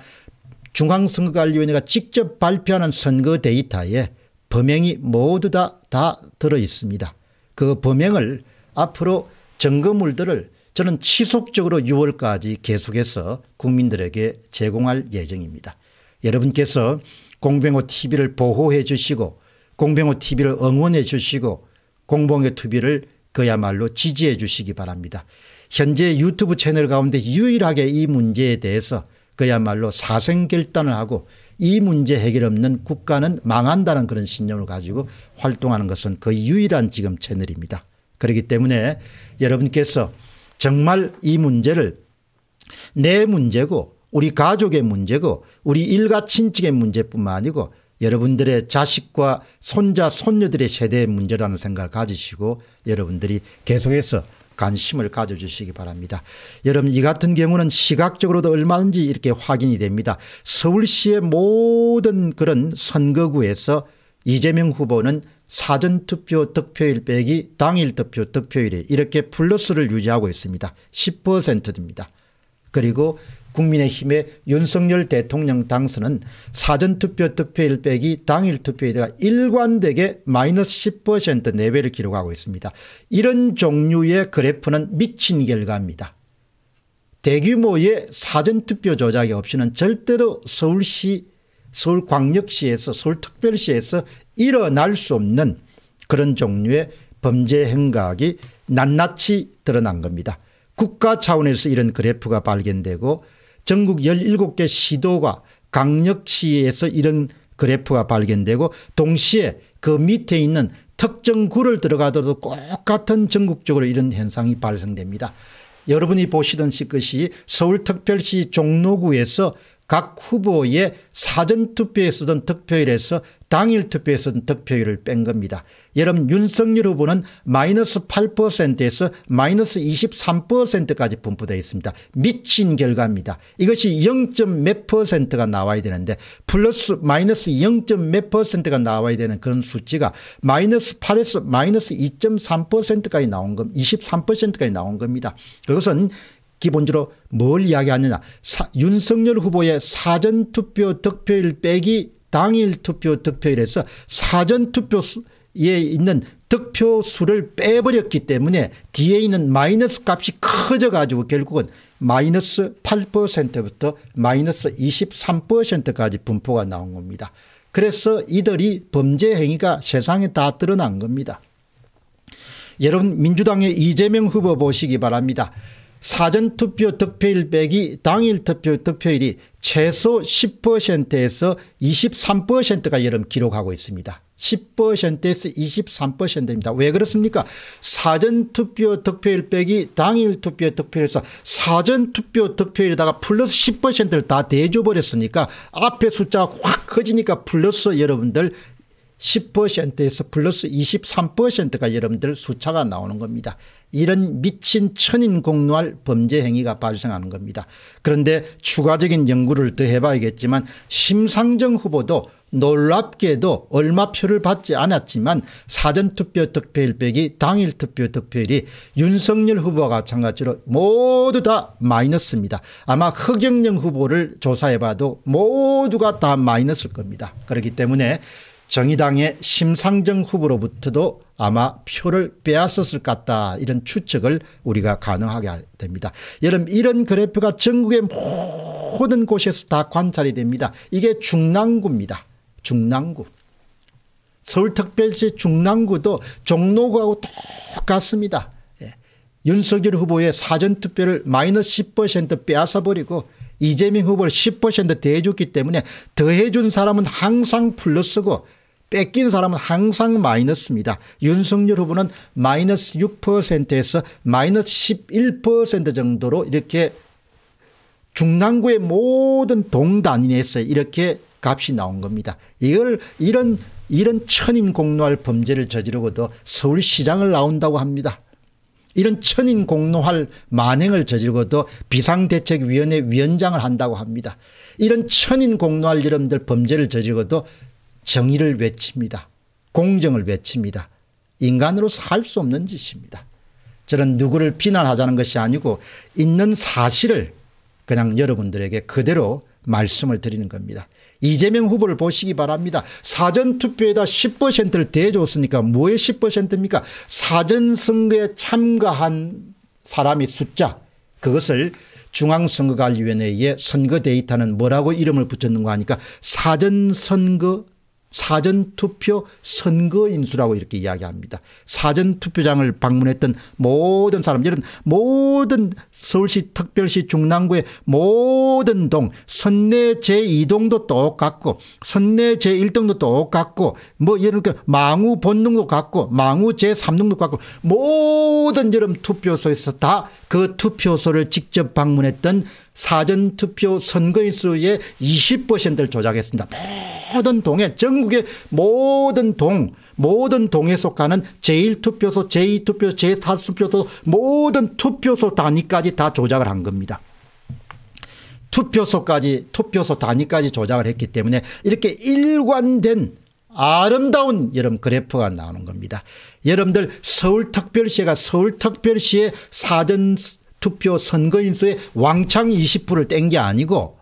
[SPEAKER 1] 중앙선거관리위원회가 직접 발표하는 선거 데이터에 범행이 모두 다, 다 들어 있습니다. 그 범행을 앞으로 점거물들을 저는 지속적으로 6월까지 계속해서 국민들에게 제공할 예정입니다. 여러분께서 공병호 TV를 보호해 주시고 공병호 TV를 응원해 주시고 공봉의 TV를 그야말로 지지해 주시기 바랍니다. 현재 유튜브 채널 가운데 유일하게 이 문제에 대해서 그야말로 사생결단을 하고 이 문제 해결 없는 국가는 망한다는 그런 신념을 가지고 활동하는 것은 거의 유일한 지금 채널입니다. 그렇기 때문에 여러분께서 정말 이 문제를 내 문제고 우리 가족의 문제고 우리 일가 친척의 문제뿐만 아니고 여러분들의 자식과 손자 손녀들의 세대의 문제라는 생각을 가지시고 여러분들이 계속해서 관심을 가져주시기 바랍니다. 여러분 이 같은 경우는 시각적으로도 얼마든지 이렇게 확인이 됩니다. 서울시의 모든 그런 선거구에서 이재명 후보는 사전투표 득표일 빼기 당일 투표 득표일에 이렇게 플러스를 유지하고 있습니다. 10%입니다. 그리고 국민의힘의 윤석열 대통령 당선은 사전투표 득표일 빼기 당일 투표에다가 일관되게 마이너스 10% 내외를 기록하고 있습니다. 이런 종류의 그래프는 미친 결과입니다. 대규모의 사전투표 조작이 없이는 절대로 서울시 서울광역시에서 서울특별시에서 일어날 수 없는 그런 종류의 범죄 행각이 낱낱이 드러난 겁니다. 국가 차원에서 이런 그래프가 발견되고 전국 17개 시도가 강력시에서 이런 그래프가 발견되고 동시에 그 밑에 있는 특정 구를 들어가더라도 똑 같은 전국적으로 이런 현상이 발생됩니다. 여러분이 보시던 것이 그 서울특별시 종로구에서 각 후보의 사전투표에 쓰던 득표율에서 당일 투표에 쓰던 득표율을 뺀 겁니다. 여러분 윤석열 후보는 마이너스 8%에서 마이너스 23%까지 분포되어 있습니다. 미친 결과입니다. 이것이 0. 몇 퍼센트가 나와야 되는데 플러스 마이너스 0. 몇 퍼센트가 나와야 되는 그런 수치가 마이너스 8에서 마이너스 2.3%까지 나온 겁 23%까지 나온 겁니다. 그것은 기본적으로 뭘 이야기하느냐. 사, 윤석열 후보의 사전투표 득표율 빼기 당일 투표 득표율에서 사전투표에 있는 득표수를 빼버렸기 때문에 뒤에 있는 마이너스 값이 커져 가지고 결국은 마이너스 8%부터 마이너스 23%까지 분포가 나온 겁니다. 그래서 이들이 범죄 행위가 세상에 다 드러난 겁니다. 여러분 민주당의 이재명 후보 보시기 바랍니다. 사전투표 득표일 빼기 당일 투표 득표율이 최소 10%에서 23%가 여름 기록하고 있습니다. 10%에서 23%입니다. 왜 그렇습니까? 사전투표 득표율 빼기 당일 투표 득표율에서 사전투표 득표율에다가 플러스 10%를 다 대줘버렸으니까 앞에 숫자가 확 커지니까 플러스 여러분들 10%에서 플러스 23%가 여러분들 수차가 나오는 겁니다. 이런 미친 천인 공노할 범죄 행위가 발생하는 겁니다. 그런데 추가적인 연구를 더 해봐야겠지만 심상정 후보도 놀랍게도 얼마 표를 받지 않았지만 사전투표 득표율 빼기 당일투표 득표율이 윤석열 후보와 마찬가지로 모두 다 마이너스입니다. 아마 허경영 후보를 조사해봐도 모두가 다 마이너스일 겁니다. 그렇기 때문에 정의당의 심상정 후보로부터도 아마 표를 빼앗았을 것 같다 이런 추측을 우리가 가능하게 됩니다. 여러분 이런 그래프가 전국의 모든 곳에서 다 관찰이 됩니다. 이게 중랑구입니다. 중랑구. 서울특별시 중랑구도 종로구하고 똑같습니다. 예. 윤석열 후보의 사전투표를 마이너스 10% 빼앗아버리고 이재명 후보를 10% 대해줬기 때문에 더해준 사람은 항상 플러스고 뺏긴 사람은 항상 마이너스입니다. 윤석열 후보는 마이너스 6%에서 마이너스 11% 정도로 이렇게 중랑구의 모든 동단위에서 이렇게 값이 나온 겁니다. 이걸 이런 이런 천인 공노할 범죄를 저지르고도 서울시장을 나온다고 합니다. 이런 천인 공노할 만행을 저지르고도 비상대책위원회 위원장을 한다고 합니다. 이런 천인 공노할 여러분들 범죄를 저지르고도 정의를 외칩니다. 공정을 외칩니다. 인간으로 살 수 없는 짓입니다. 저는 누구를 비난하자는 것이 아니고 있는 사실을 그냥 여러분들에게 그대로 말씀을 드리는 겁니다. 이재명 후보를 보시기 바랍니다. 사전투표에다 10%를 대줬으니까 뭐의 10%입니까? 사전선거에 참가한 사람의 숫자 그것을 중앙선거관리위원회의 선거 데이터는 뭐라고 이름을 붙였는가 하니까 사전선거 사전투표 선거인수라고 이렇게 이야기합니다. 사전투표장을 방문했던 모든 사람, 이런 모든 서울시 특별시 중랑구의 모든 동 선내 제2동도 똑같고 선내 제1동도 똑같고 뭐 이런 그 망우 본능도 같고 망우 제3동도 같고 모든 여름 투표소에서 다 그 투표소를 직접 방문했던 사전투표 선거인수의 20%를 조작했습니다. 모든 동에 전국의 모든 동 모든 동에 속하는 제1투표소, 제2투표소, 제4투표소 모든 투표소 단위까지 다 조작을 한 겁니다. 투표소까지 투표소 단위까지 조작을 했기 때문에 이렇게 일관된 아름다운 여러 그래프가 나오는 겁니다. 여러분들 서울특별시가 서울특별시의 사전투표 선거인수에 왕창 20%를 뗀 게 아니고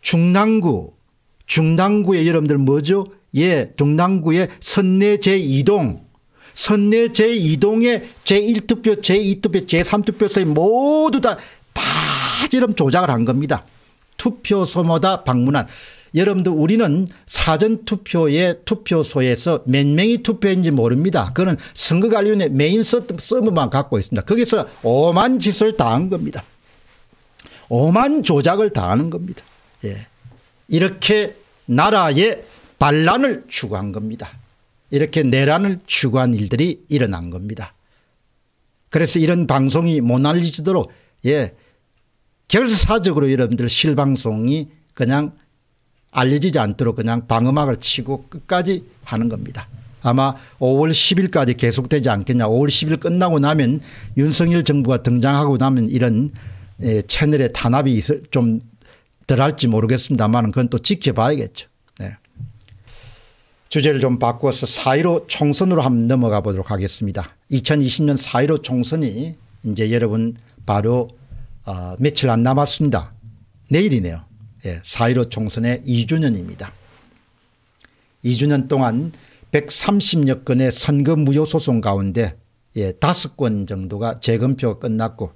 [SPEAKER 1] 중랑구 중당구에 여러분들 뭐죠? 예, 중랑구의 선내 제2동 선내 제2동의 제1투표, 제2투표, 제3투표소에 모두 다, 다 여러분 조작을 한 겁니다. 투표소마다 방문한. 여러분들 우리는 사전투표의 투표소에서 몇 명이 투표했는지 모릅니다. 그거는 선거관리위원회 메인 서버만 갖고 있습니다. 거기서 오만 짓을 다 한 겁니다. 오만 조작을 다 하는 겁니다. 예. 이렇게 나라에 반란을 추구한 겁니다. 이렇게 내란을 추구한 일들이 일어난 겁니다. 그래서 이런 방송이 모나리지도록예 결사적으로 여러분들 실방송이 그냥 알려지지 않도록 그냥 방음악을 치고 끝까지 하는 겁니다. 아마 5월 10일까지 계속되지 않겠냐 5월 10일 끝나고 나면 윤석열 정부가 등장하고 나면 이런 예, 채널의 탄압이 있을 좀 덜할지 모르겠습니다만 그건 또 지켜봐야겠죠. 네. 주제를 좀 바꿔서 4.15 총선으로 한번 넘어가 보도록 하겠습니다. 2020년 4.15 총선이 이제 여러분 바로 어, 며칠 안 남았습니다. 내일이네요. 예, 4.15 총선의 2주년입니다. 2주년 동안 130여 건의 선거 무효 소송 가운데 예, 5건 정도가 재검표가 끝났고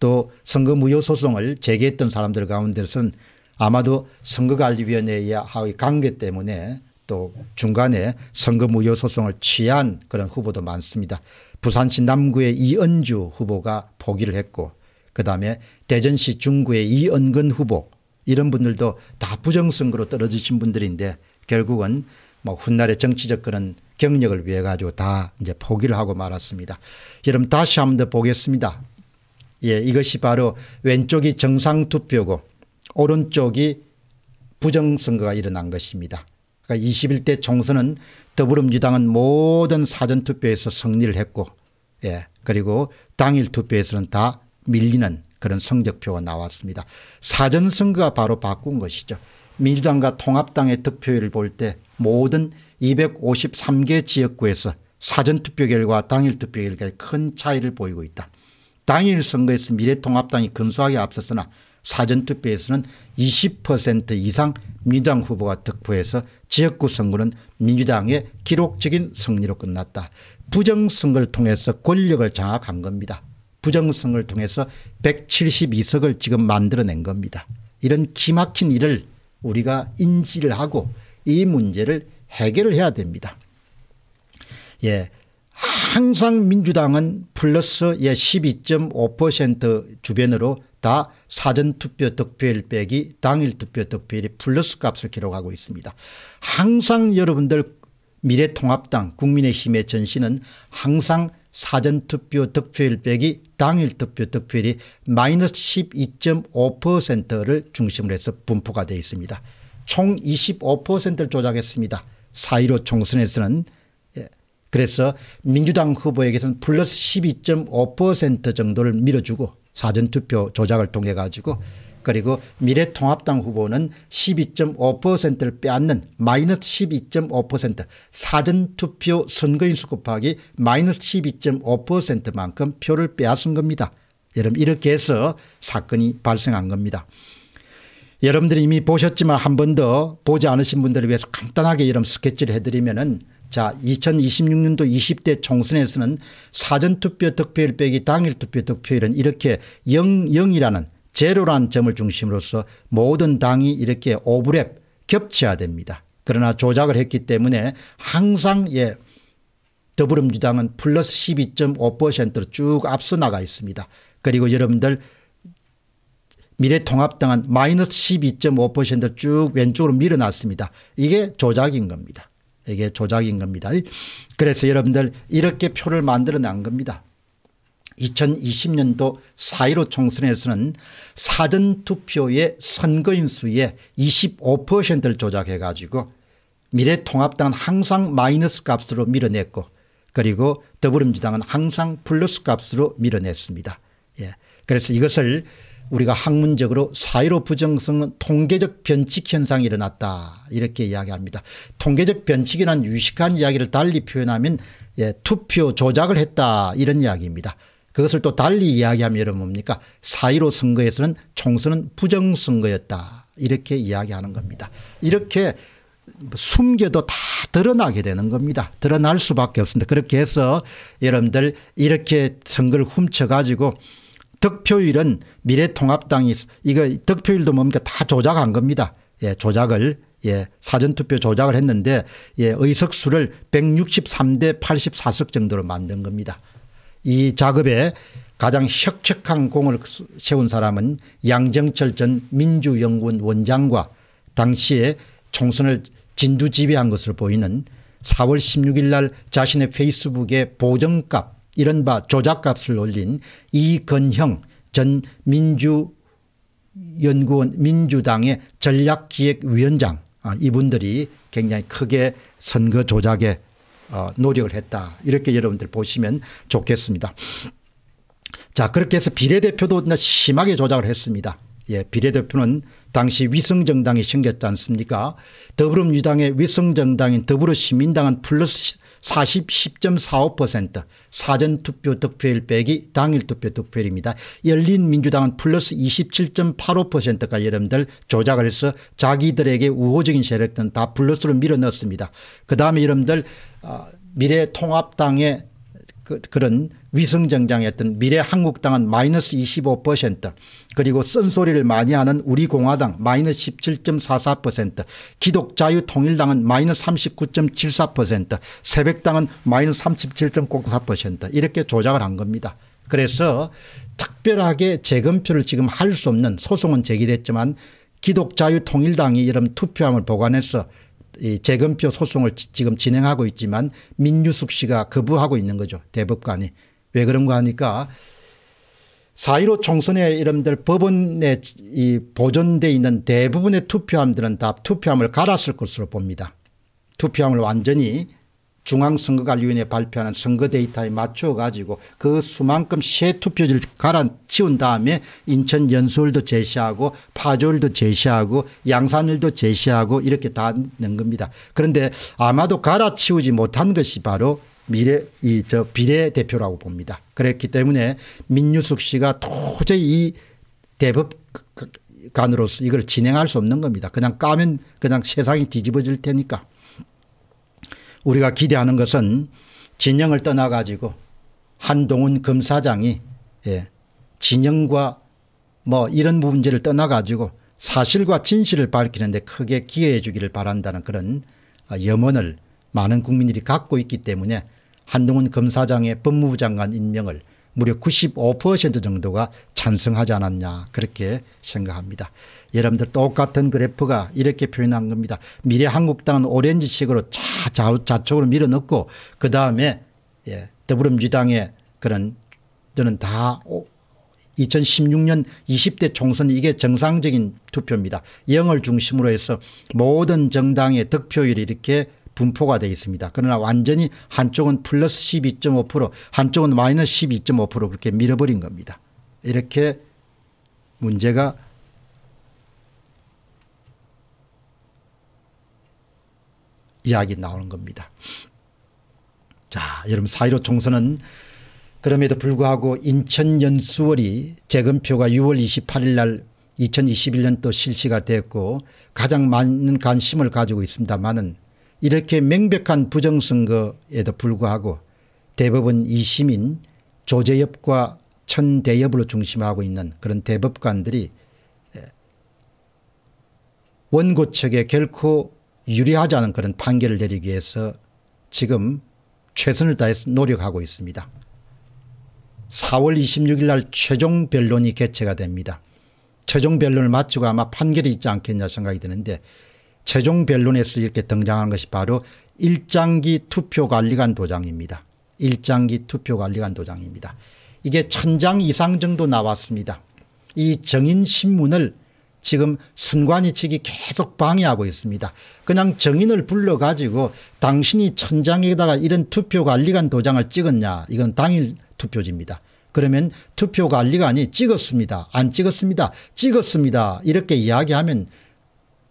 [SPEAKER 1] 또 선거 무효 소송을 제기했던 사람들 가운데서는 아마도 선거관리위원회의 하위 관계 때문에 또 중간에 선거 무효 소송을 취한 그런 후보도 많습니다. 부산시 남구의 이은주 후보가 포기를 했고 그다음에 대전시 중구의 이은근 후보 이런 분들도 다 부정선거로 떨어지신 분들인데 결국은 뭐 훗날의 정치적 그런 경력을 위해 가지고 다 이제 포기를 하고 말았습니다. 여러분 다시 한 번 더 보겠습니다. 예, 이것이 바로 왼쪽이 정상투표고 오른쪽이 부정선거가 일어난 것입니다. 그러니까 21대 총선은 더불어민주당은 모든 사전투표에서 승리를 했고 예, 그리고 당일 투표에서는 다 밀리는 그런 성적표가 나왔습니다. 사전선거가 바로 바꾼 것이죠. 민주당과 통합당의 득표율을 볼 때 모든 253개 지역구에서 사전투표 결과 당일 투표 결과에 큰 차이를 보이고 있다. 당일 선거에서 미래통합당이 근소하게 앞섰으나 사전투표에서는 20% 이상 민주당 후보가 득표해서 지역구 선거는 민주당의 기록적인 승리로 끝났다. 부정선거를 통해서 권력을 장악한 겁니다. 부정선거를 통해서 172석을 지금 만들어낸 겁니다. 이런 기막힌 일을 우리가 인지를 하고 이 문제를 해결을 해야 됩니다. 예, 항상 민주당은 플러스 예12.5% 주변으로 다 사전투표 득표율 빼기 당일 투표 득표율이 플러스 값을 기록하고 있습니다. 항상 여러분들 미래통합당 국민의힘의 전신은 항상 사전투표 득표율 빼기 당일 투표 득표율이 마이너스 12.5%를 중심으로 해서 분포가 되어 있습니다. 총 25%를 조작했습니다. 사1 5 총선에서는 그래서 민주당 후보에게서는 플러스 12.5% 정도를 밀어주고 사전투표 조작을 통해 가지고 그리고 미래통합당 후보는 12.5%를 빼앗는 마이너스 12.5% 사전투표 선거인수 곱하기 마이너스 12.5%만큼 표를 빼앗은 겁니다. 여러분 이렇게 해서 사건이 발생한 겁니다. 여러분들이 이미 보셨지만 한 번 더 보지 않으신 분들을 위해서 간단하게 이런 스케치를 해드리면은 자 2026년도 20대 총선에서는 사전투표 득표율 빼기 당일 투표 득표율은 이렇게 0, 0이라는 제로란 점을 중심으로서 모든 당이 이렇게 오브랩 겹쳐야 됩니다. 그러나 조작을 했기 때문에 항상 예 더불어민주당은 플러스 12.5%로 쭉 앞서 나가 있습니다. 그리고 여러분들 미래통합당은 마이너스 12.5%쭉 왼쪽으로 밀어놨습니다. 이게 조작인 겁니다. 이게 조작인 겁니다. 그래서 여러분들 이렇게 표를 만들어 낸 겁니다. 2020년도 4.15 총선에서는 사전투표의 선거인 수의 25%를 조작해 가지고 미래통합당은 항상 마이너스 값으로 밀어냈고 그리고 더불어민주당은 항상 플러스 값으로 밀어냈습니다. 예. 그래서 이것을 우리가 학문적으로 사회로 부정성은 통계적 변칙 현상이 일어났다 이렇게 이야기합니다. 통계적 변칙이란 유식한 이야기를 달리 표현하면 예, 투표 조작을 했다 이런 이야기입니다. 그것을 또 달리 이야기하면 여러분 뭡니까 사이로 선거에서는 총선은 부정선거였다 이렇게 이야기하는 겁니다. 이렇게 숨겨도 다 드러나게 되는 겁니다. 드러날 수밖에 없습니다. 그렇게 해서 여러분들 이렇게 선거를 훔쳐가지고 득표율은 미래통합당이 이거 득표율도 뭡니까 다 조작한 겁니다. 예, 조작을 예, 사전투표 조작을 했는데 예, 의석수를 163대 84석 정도로 만든 겁니다. 이 작업에 가장 혁혁한 공을 세운 사람은 양정철 전 민주연구원 원장과 당시에 총선을 진두 지휘한 것으로 보이는 4월 16일 날 자신의 페이스북에 보정값 이른바 조작값을 올린 이건형 전 민주연구원 민주당의 전략기획위원장 아, 이분들이 굉장히 크게 선거 조작에 어, 노력을 했다. 이렇게 여러분들 보시면 좋겠습니다. 자 그렇게 해서 비례대표도 심하게 조작을 했습니다. 예, 비례대표는 당시 위성정당이 생겼지 않습니까 더불어민주당의 위성정당인 더불어시민당은 플러스 40, 4 5 사전투표 득표율 빼기 당일투표 득표율입니다. 열린민주당은 플러스 27.85%가 여러분들 조작을 해서 자기들에게 우호적인 세력들은 다 플러스로 밀어넣었습니다. 그 다음에 여러분들 아, 미래통합당의 그, 그런 위성정장했던 미래 한국당은 마이너스 25% 그리고 쓴소리를 많이 하는 우리공화당 마이너스 17.44% 기독자유통일당은 마이너스 39.74% 새벽당은 마이너스 37.04% 이렇게 조작을 한 겁니다. 그래서 특별하게 재검표를 지금 할 수 없는 소송은 제기됐지만 기독자유통일당이 이런 투표함을 보관해서 이 재검표 소송을 지금 진행하고 있지만 민유숙 씨가 거부하고 있는 거죠. 대법관이. 왜 그런가 하니까 4.15 총선에 이름들 법원에 이 보존돼 있는 대부분의 투표함들은 다 투표함을 갈았을 것으로 봅니다. 투표함을 완전히 중앙선거관리위원회 발표하는 선거 데이터에 맞춰 가지고 그 수만큼 새 투표지를 갈아치운 다음에 인천 연수을도 제시하고 파주율도 제시하고 양산율도 제시하고 이렇게 다 넣은 겁니다. 그런데 아마도 갈아치우지 못한 것이 바로 미래 이 저 비례대표라고 봅니다. 그렇기 때문에 민유숙 씨가 도저히 이 대법 관으로서 그, 그, 이걸 진행할 수 없는 겁니다. 그냥 까면 그냥 세상이 뒤집어질 테니까. 우리가 기대하는 것은 진영을 떠나가지고 한동훈 검사장이 예, 진영과 뭐 이런 문제를 떠나가지고 사실과 진실을 밝히는데 크게 기여해 주기를 바란다는 그런 아, 염원을 많은 국민들이 갖고 있기 때문에 한동훈 검사장의 법무부 장관 임명을 무려 95% 정도가 찬성하지 않았냐 그렇게 생각합니다. 여러분들 똑같은 그래프가 이렇게 표현한 겁니다. 미래한국당은 오렌지식으로 좌측으로 밀어넣고 그 다음에 예, 더불어민주당의 그런 저는 다 2016년 20대 총선 이게 정상적인 투표입니다. 영을 중심으로 해서 모든 정당의 득표율이 이렇게 분포가 되어 있습니다. 그러나 완전히 한쪽은 플러스 12.5% 한쪽은 마이너스 12.5% 그렇게 밀어버린 겁니다. 이렇게 문제가 이야기 나오는 겁니다. 자 여러분 사1 5 총선은 그럼에도 불구하고 인천연 수월이 재검표가 6월 28일 날 2021년도 실시가 됐고 가장 많은 관심을 가지고 있습니다만은 이렇게 명백한 부정선거에도 불구하고 대법원 2심인 조재엽과 천대엽으로 중심하고 있는 그런 대법관들이 원고 측에 결코 유리하지 않은 그런 판결을 내리기 위해서 지금 최선을 다해서 노력하고 있습니다. 4월 26일 날 최종 변론이 개최가 됩니다. 최종 변론을 마치고 아마 판결이 있지 않겠냐 생각이 드는데 최종 변론에서 이렇게 등장하는 것이 바로 일장기 투표관리관 도장입니다. 일장기 투표관리관 도장입니다. 이게 천장 이상 정도 나왔습니다. 이 정인신문을 지금 선관위 측이 계속 방해하고 있습니다. 그냥 정인을 불러가지고 당신이 천장에다가 이런 투표관리관 도장을 찍었냐 이건 당일 투표지입니다. 그러면 투표관리관이 찍었습니다. 안 찍었습니다. 찍었습니다. 이렇게 이야기하면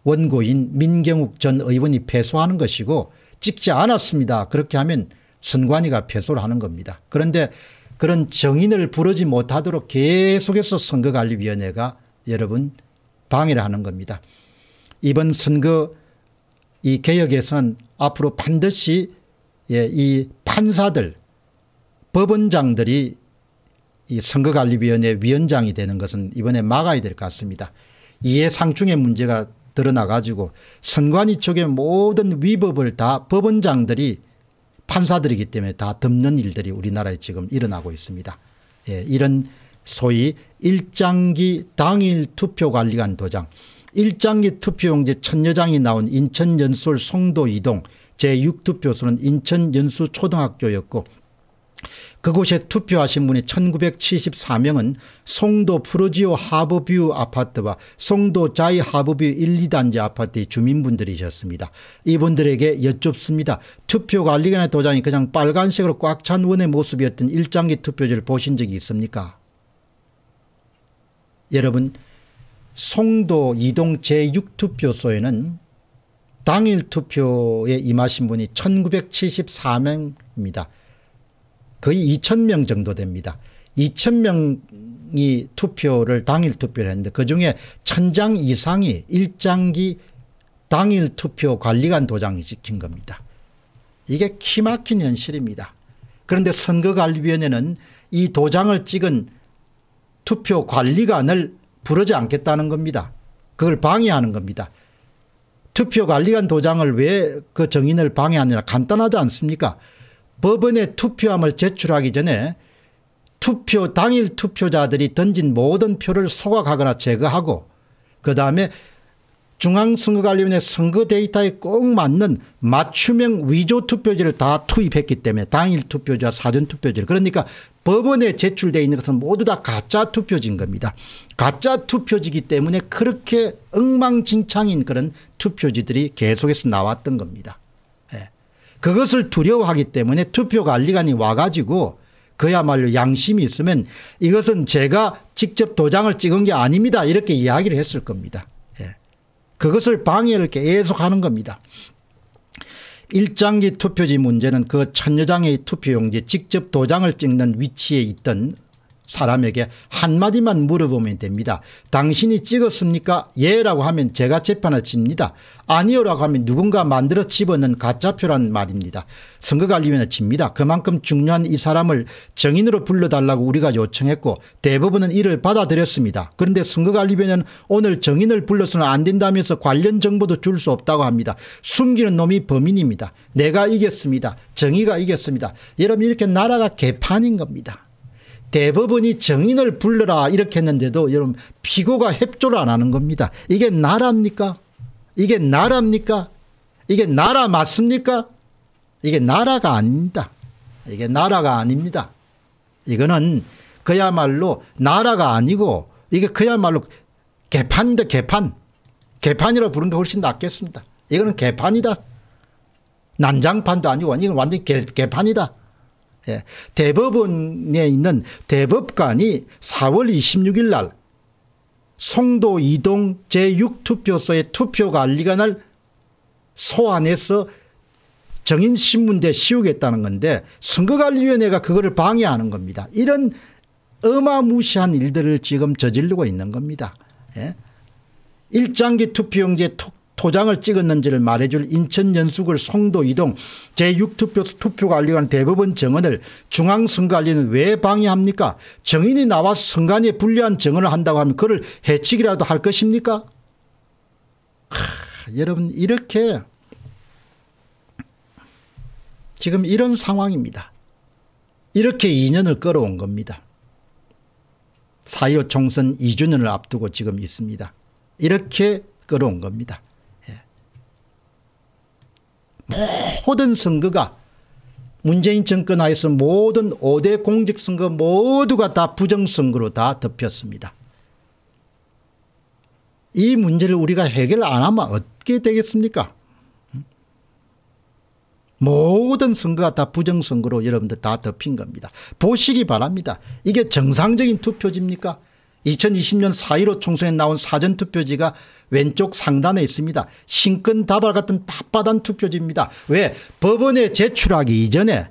[SPEAKER 1] 원고인 민경욱 전 의원이 패소하는 것이고 찍지 않았습니다. 그렇게 하면 선관위가 패소를 하는 겁니다. 그런데 그런 정인을 부르지 못하도록 계속해서 선거관리위원회가 여러분 방해를 하는 겁니다. 이번 선거 이 개혁에서는 앞으로 반드시 예, 이 판사들 법원장들이 이 선거관리위원회 위원장이 되는 것은 이번에 막아야 될 것 같습니다. 이해상충의 문제가 드러나 가지고 선관위 쪽의 모든 위법을 다 법원장들이 판사들이기 때문에 다 덮는 일들이 우리나라에 지금 일어나고 있습니다. 예, 이런 소위 일장기 당일 투표관리관 도장 일장기 투표용지 천여장이 나온 인천 연솔 송도 이동 제6투표소는 인천 연수 초등학교였고 그곳에 투표하신 분이 1974명은 송도 프로지오 하버뷰 아파트와 송도 자이 하버뷰 1, 2단지 아파트의 주민분들이셨습니다. 이분들에게 여쭙습니다. 투표관리관의 도장이 그냥 빨간색으로 꽉 찬 원의 모습이었던 일장기 투표지를 보신 적이 있습니까? 여러분 송도 이동 제6투표소에는 당일 투표에 임하신 분이 1974명입니다. 거의 2,000명 정도 됩니다. 2,000명이 투표를 당일 투표를 했는데 그 중에 천장 이상이 일장기 당일 투표 관리관 도장이 찍힌 겁니다. 이게 키막힌 현실입니다. 그런데 선거관리위원회는 이 도장을 찍은 투표 관리관을 부르지 않겠다는 겁니다. 그걸 방해하는 겁니다. 투표 관리관 도장을 왜 그 정인을 방해하느냐 간단하지 않습니까? 법원에 투표함을 제출하기 전에 투표 당일 투표자들이 던진 모든 표를 소각하거나 제거하고 그 다음에 중앙선거관리위원회 선거 데이터에 꼭 맞는 맞춤형 위조 투표지를 다 투입했기 때문에 당일 투표자 사전 투표지를 그러니까 법원에 제출되어 있는 것은 모두 다 가짜 투표지인 겁니다. 가짜 투표지기 이 때문에 그렇게 엉망진창인 그런 투표지들이 계속해서 나왔던 겁니다. 그것을 두려워하기 때문에 투표관리관이 와가지고 그야말로 양심이 있으면 이것은 제가 직접 도장을 찍은 게 아닙니다. 이렇게 이야기를 했을 겁니다. 예. 그것을 방해를 계속 하는 겁니다. 일장기 투표지 문제는 그 천여장의 투표용지 직접 도장을 찍는 위치에 있던 사람에게 한마디만 물어보면 됩니다. 당신이 찍었습니까? 예라고 하면 제가 재판을 칩니다. 아니요라고 하면 누군가 만들어 집어넣은 가짜표란 말입니다. 선거관리위원회 칩니다. 그만큼 중요한 이 사람을 정인으로 불러달라고 우리가 요청했고 대부분은 이를 받아들였습니다. 그런데 선거관리위원회는 오늘 정인을 불러서는 안 된다면서 관련 정보도 줄 수 없다고 합니다. 숨기는 놈이 범인입니다. 내가 이겼습니다. 정의가 이겼습니다. 여러분 이렇게 나라가 개판인 겁니다. 대법원이 정인을 불러라 이렇게 했는데도 여러분 피고가 협조를 안 하는 겁니다. 이게 나라입니까? 이게 나라입니까? 이게 나라 맞습니까? 이게 나라가 아닙니다. 이게 나라가 아닙니다. 이거는 그야말로 나라가 아니고 이게 그야말로 개판인데 개판. 개판이라고 부르는 게 훨씬 낫겠습니다. 이거는 개판이다. 난장판도 아니고 이건 완전 개, 개판이다. 예. 대법원에 있는 대법관이 4월 26일 날 송도 이동 제6투표소의 투표관리가 날 소환해서 정인신문대 씌우겠다는 건데 선거관리위원회가 그거를 방해하는 겁니다. 이런 어마무시한 일들을 지금 저지르고 있는 겁니다. 예? 일장기 투표용제 토장을 찍었는지를 말해줄 인천연수구 송도 이동 제6투표 투표관리관 대법원 정언을 중앙선관위는 왜 방해합니까? 정인이 나와 선관위에 불리한 정언을 한다고 하면 그를 해치기라도 할 것입니까? 하, 여러분 이렇게 지금 이런 상황입니다. 이렇게 2년을 끌어온 겁니다. 4.15 총선 2주년을 앞두고 지금 있습니다. 이렇게 끌어온 겁니다. 모든 선거가 문재인 정권 하에서 모든 5대 공직선거 모두가 다 부정선거로 다 덮였습니다. 이 문제를 우리가 해결 안 하면 어떻게 되겠습니까? 모든 선거가 다 부정선거로 여러분들 다 덮인 겁니다. 보시기 바랍니다. 이게 정상적인 투표지입니까? 2020년 4.15 총선에 나온 사전투표지가 왼쪽 상단에 있습니다. 신권다발 같은 빳빳한 투표지입니다. 왜? 법원에 제출하기 이전에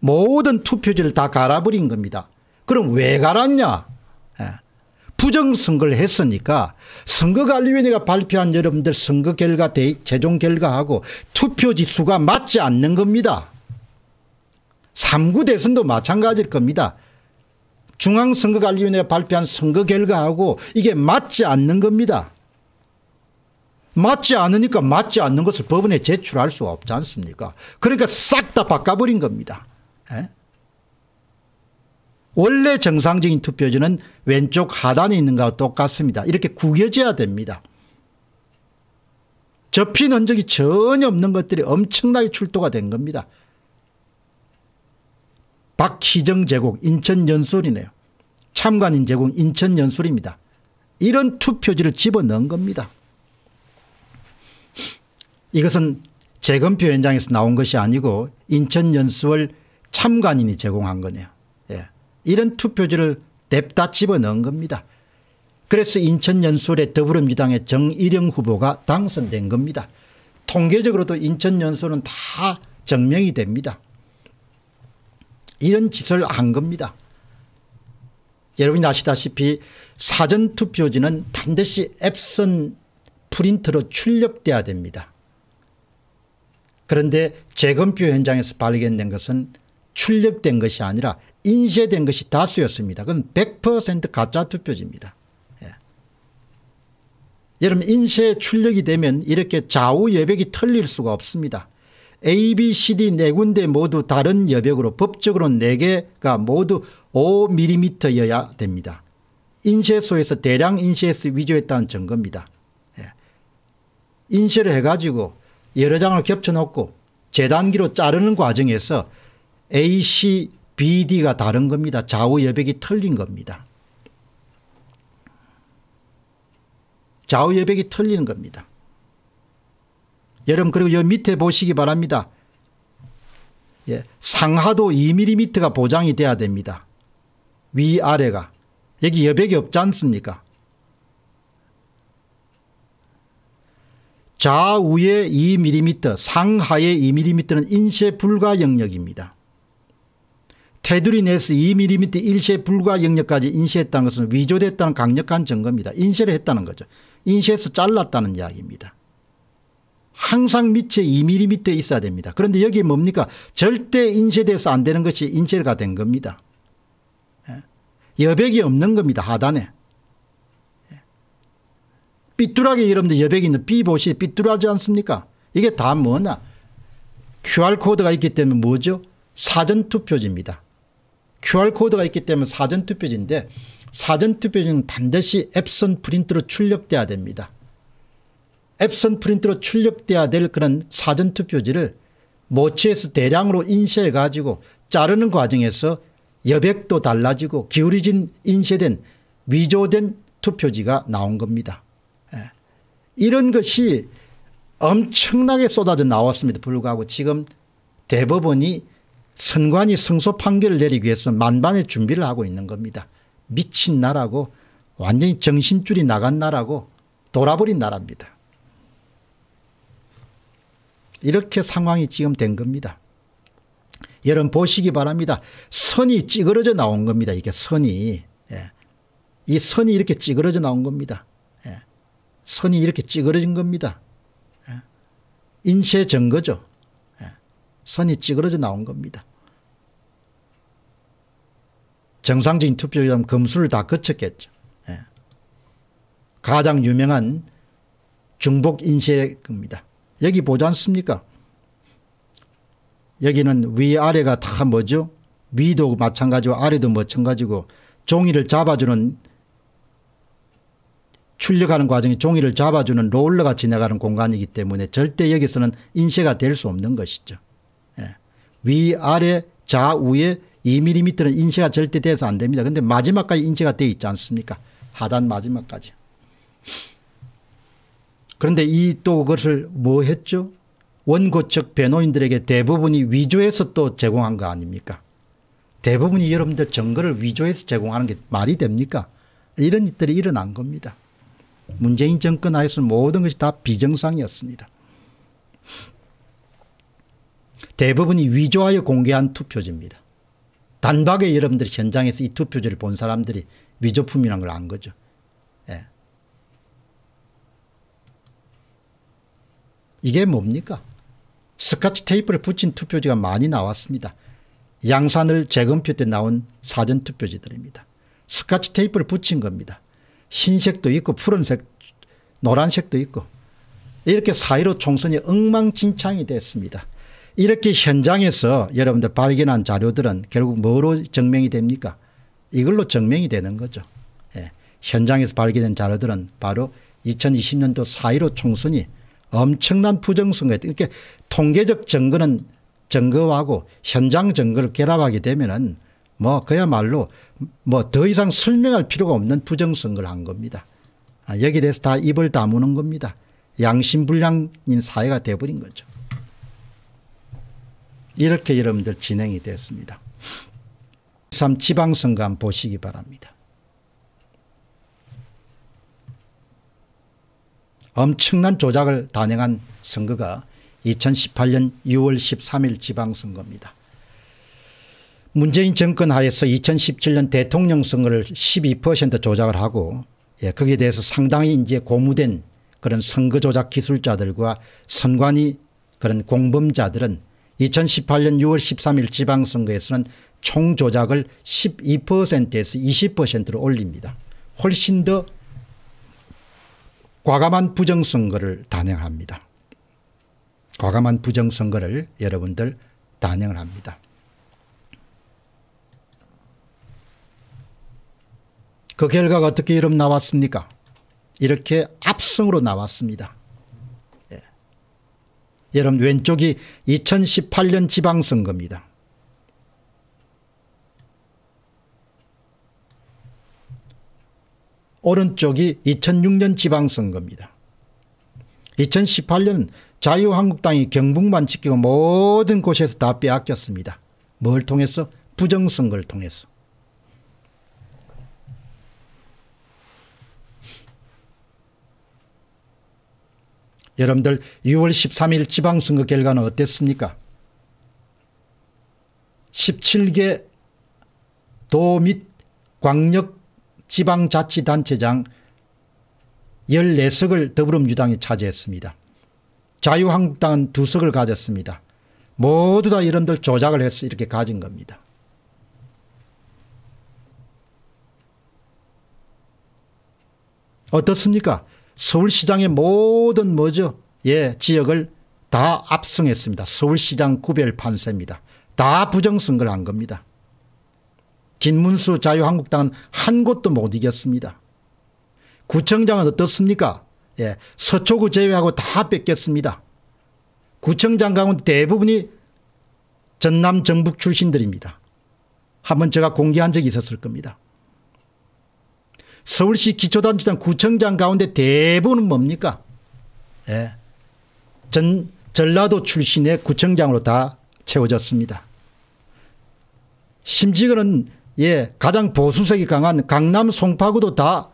[SPEAKER 1] 모든 투표지를 다 갈아버린 겁니다. 그럼 왜 갈았냐? 예. 부정선거를 했으니까 선거관리위원회가 발표한 여러분들 선거 결과 최종 결과하고 투표지 수가 맞지 않는 겁니다. 3구 대선도 마찬가지일 겁니다. 중앙선거관리위원회가 발표한 선거 결과하고 이게 맞지 않는 겁니다. 맞지 않으니까 맞지 않는 것을 법원에 제출할 수 없지 않습니까? 그러니까 싹 다 바꿔버린 겁니다. 에? 예? 원래 정상적인 투표지는 왼쪽 하단에 있는 것과 똑같습니다. 이렇게 구겨져야 됩니다. 접힌 흔적이 전혀 없는 것들이 엄청나게 출토가 된 겁니다. 박희정 제국 인천 연술이네요. 참관인 제국 인천 연술입니다. 이런 투표지를 집어넣은 겁니다. 이것은 재검표 현장에서 나온 것이 아니고 인천 연수원 참관인이 제공한 거네요. 예. 이런 투표지를 냅다 집어넣은 겁니다. 그래서 인천 연수의 더불어민주당의 정일영 후보가 당선된 겁니다. 통계적으로도 인천 연수는 다 증명이 됩니다. 이런 짓을 한 겁니다. 여러분이 아시다시피 사전투표지는 반드시 앱선 프린트로 출력돼야 됩니다. 그런데 재검표 현장에서 발견된 것은 출력된 것이 아니라 인쇄된 것이 다수였습니다. 그건 100% 가짜 투표지입니다. 예. 여러분 인쇄 출력이 되면 이렇게 좌우 여백이 털릴 수가 없습니다. A, B, C, D 네 군데 모두 다른 여백으로 법적으로는 4개가 모두 5mm여야 됩니다. 인쇄소에서 대량 인쇄해서 위조했다는 증거입니다. 예. 인쇄를 해가지고 여러 장을 겹쳐놓고 재단기로 자르는 과정에서 A, C, B, D가 다른 겁니다. 좌우 여백이 틀린 겁니다. 좌우 여백이 틀리는 겁니다. 여러분 그리고 여 밑에 보시기 바랍니다. 예, 상하도 2mm가 보장이 돼야 됩니다. 위아래가. 여기 여백이 없지 않습니까? 좌우의 2mm, 상하의 2mm는 인쇄 불가 영역입니다. 테두리내에서 2mm 일쇄 불가 영역까지 인쇄했다는 것은 위조됐다는 강력한 증거입니다. 인쇄를 했다는 거죠. 인쇄해서 잘랐다는 이야기입니다. 항상 밑에 2mm 밑에 있어야 됩니다. 그런데 여기 뭡니까? 절대 인쇄돼서 안 되는 것이 인쇄가 된 겁니다. 예. 여백이 없는 겁니다. 하단에. 예. 삐뚤하게 여러분들 여백이 있는 B 보시 삐뚤하지 않습니까? 이게 다 뭐나? QR코드가 있기 때문에 뭐죠? 사전투표지입니다. QR코드가 있기 때문에 사전투표지인데 사전투표지는 반드시 앱선 프린트로 출력돼야 됩니다. 앱선 프린트로 출력돼야 될 그런 사전투표지를 모체에서 대량으로 인쇄해 가지고 자르는 과정에서 여백도 달라지고 기울어진 인쇄된 위조된 투표지가 나온 겁니다. 예. 이런 것이 엄청나게 쏟아져 나왔습니다. 불구하고 지금 대법원이 선관위 성소 판결을 내리기 위해서 만반의 준비를 하고 있는 겁니다. 미친 나라고 완전히 정신줄이 나간 나라고 돌아버린 나라입니다. 이렇게 상황이 지금 된 겁니다. 여러분 보시기 바랍니다. 선이 찌그러져 나온 겁니다. 이게 선이. 예. 이 선이 이렇게 찌그러져 나온 겁니다. 예. 선이 이렇게 찌그러진 겁니다. 예. 인쇄 증거죠. 예. 선이 찌그러져 나온 겁니다. 정상적인 투표자면 검수를 다 거쳤겠죠. 예. 가장 유명한 중복 인쇄입니다. 여기 보지 않습니까? 여기는 위아래가 다 뭐죠? 위도 마찬가지고 아래도 마찬가지고 종이를 잡아주는 출력하는 과정에 종이를 잡아주는 롤러가 지나가는 공간이기 때문에 절대 여기서는 인쇄가 될 수 없는 것이죠. 예. 위아래 좌우에 2mm는 인쇄가 절대 돼서 안 됩니다. 근데 마지막까지 인쇄가 돼 있지 않습니까? 하단 마지막까지. 그런데 이 또 그것을 뭐 했죠? 원고 측 변호인들에게 대부분이 위조해서 또 제공한 거 아닙니까? 대부분이 여러분들 증거를 위조해서 제공하는 게 말이 됩니까? 이런 일들이 일어난 겁니다. 문재인 정권 하에서 모든 것이 다 비정상이었습니다. 대부분이 위조하여 공개한 투표지입니다. 단박에 여러분들이 현장에서 이 투표지를 본 사람들이 위조품이라는 걸 안 거죠. 예. 이게 뭡니까? 스카치 테이프를 붙인 투표지가 많이 나왔습니다. 양산을 재검표 때 나온 사전 투표지들입니다. 스카치 테이프를 붙인 겁니다. 흰색도 있고 푸른색 노란색도 있고 이렇게 사1 5 총선이 엉망진창이 됐습니다. 이렇게 현장에서 여러분들 발견한 자료들은 결국 뭐로 증명이 됩니까? 이걸로 증명이 되는 거죠. 예. 현장에서 발견된 자료들은 바로 2020년도 사1 5 총선이 엄청난 부정선거 이렇게 통계적 증거는 증거하고 현장 증거를 결합하게 되면은 뭐 그야말로 뭐 더 이상 설명할 필요가 없는 부정선거를 한 겁니다. 아, 여기 대해서 다 입을 다무는 겁니다. 양심불량인 사회가 돼버린 거죠. 이렇게 여러분들 진행이 됐습니다. 3 지방선거 한번 보시기 바랍니다. 엄청난 조작을 단행한 선거가 2018년 6월 13일 지방선거입니다. 문재인 정권 하에서 2017년 대통령 선거를 12% 조작을 하고 예, 거기에 대해서 상당히 이제 고무된 그런 선거 조작 기술자들과 선관위 그런 공범자들은 2018년 6월 13일 지방선거에서는 총 조작을 12%에서 20%로 올립니다. 훨씬 더 과감한 부정선거를 단행합니다. 과감한 부정선거를 여러분들 단행을 합니다. 그 결과가 어떻게 이름 나왔습니까? 이렇게 압승으로 나왔습니다. 예. 여러분 왼쪽이 2018년 지방선거입니다. 오른쪽이 2006년 지방선거입니다. 2018년 자유한국당이 경북만 지키고 모든 곳에서 다 빼앗겼습니다. 뭘 통해서? 부정선거를 통해서. 여러분들 6월 13일 지방선거 결과는 어땠습니까? 17개 도 및 광역 지방자치단체장 14석을 더불어민주당이 차지했습니다. 자유한국당은 2석을 가졌습니다. 모두 다 이런들 조작을 해서 이렇게 가진 겁니다. 어떻습니까? 서울시장의 모든 뭐죠? 예, 지역을 다 압승했습니다. 서울시장 구별판세입니다. 다 부정선거를 한 겁니다. 김문수 자유한국당은 한 곳도 못 이겼습니다. 구청장은 어떻습니까? 예, 서초구 제외하고 다 뺏겼습니다. 구청장 가운데 대부분이 전남 전북 출신들입니다. 한번 제가 공개한 적이 있었을 겁니다. 서울시 기초단체장 구청장 가운데 대부분은 뭡니까? 예, 전, 전라도 출신의 구청장으로 다 채워졌습니다. 심지어는 예, 가장 보수색이 강한 강남 송파구도 다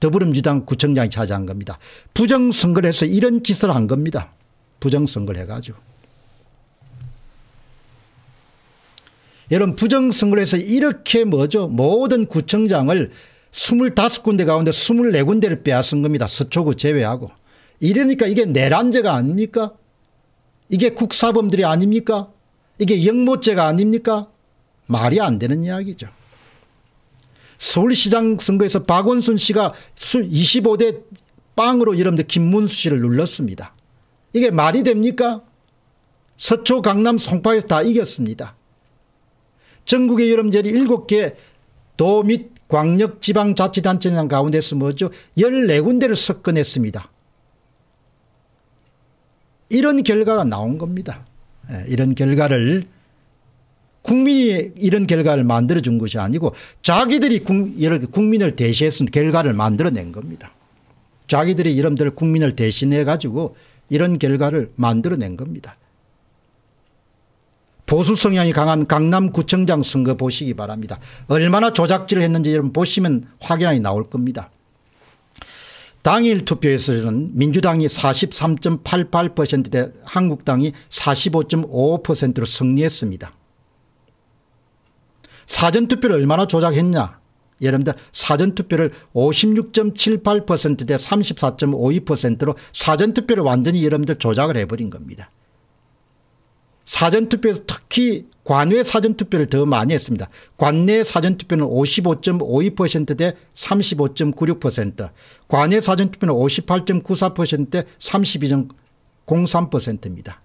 [SPEAKER 1] 더불어민주당 구청장이 차지한 겁니다. 부정선거를 해서 이런 짓을 한 겁니다. 부정선거를 해가지고. 여러분 부정선거를 해서 이렇게 뭐죠 모든 구청장을 25군데 가운데 24군데를 빼앗은 겁니다. 서초구 제외하고. 이러니까 이게 내란제가 아닙니까? 이게 국사범들이 아닙니까? 이게 영모죄가 아닙니까? 말이 안 되는 이야기죠. 서울시장 선거에서 박원순 씨가 25대 빵으로 이름된 김문수 씨를 눌렀습니다. 이게 말이 됩니까? 서초 강남 송파에서 다 이겼습니다. 전국의 여름절이 7개 도 및 광역지방자치단체장 가운데서 뭐죠? 14군데를 석권했습니다. 이런 결과가 나온 겁니다. 예, 이런 결과를 국민이 이런 결과를 만들어준 것이 아니고 자기들이 국민을 대신해서 결과를 만들어낸 겁니다. 자기들이 이름들 국민을 대신해 가지고 이런 결과를 만들어낸 겁니다. 보수 성향이 강한 강남구청장 선거 보시기 바랍니다. 얼마나 조작질을 했는지 여러분 보시면 확연하게 나올 겁니다. 당일 투표에서는 민주당이 43.88%대 한국당이 45.55%로 승리했습니다. 사전투표를 얼마나 조작했냐. 여러분들 사전투표를 56.78%대 34.52%로 사전투표를 완전히 여러분들 조작을 해버린 겁니다. 사전투표에서 특히 관외 사전투표를 더 많이 했습니다. 관내 사전투표는 55.52%대 35.96%, 관외 사전투표는 58.94%대 32.03%입니다.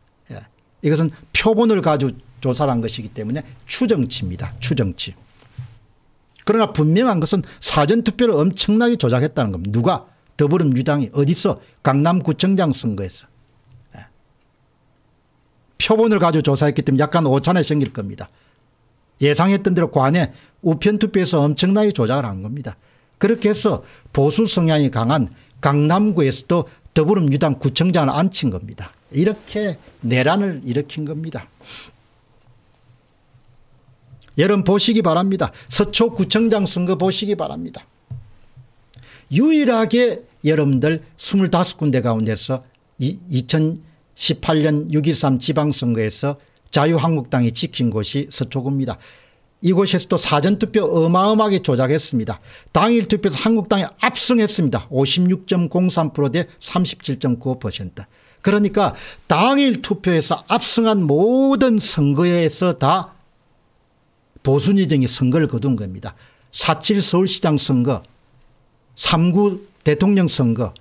[SPEAKER 1] 이것은 표본을 가지고 조사한 를 것이기 때문에 추정치입니다. 추정치. 그러나 분명한 것은 사전투표를 엄청나게 조작했다는 겁니다. 누가? 더불어민주당이 어디서? 강남구청장 선거에서. 예. 표본을 가지고 조사했기 때문에 약간 오차는 생길 겁니다. 예상했던 대로 관에 우편투표에서 엄청나게 조작을 한 겁니다. 그렇게 해서 보수 성향이 강한 강남구에서도 더불어민주당 구청장을 앉힌 겁니다. 이렇게 내란을 일으킨 겁니다. 여러분 보시기 바랍니다. 서초구청장 선거 보시기 바랍니다. 유일하게 여러분들 25군데 가운데서 2018년 6.13 지방선거에서 자유한국당이 지킨 곳이 서초구입니다. 이곳에서도 사전투표 어마어마하게 조작했습니다. 당일 투표에서 한국당이 압승했습니다. 56.03%대 37.95%. 그러니까 당일 투표에서 압승한 모든 선거에서 다 보수니정이 선거를 거둔 겁니다. 4.7 서울시장 선거 3구 대통령 선거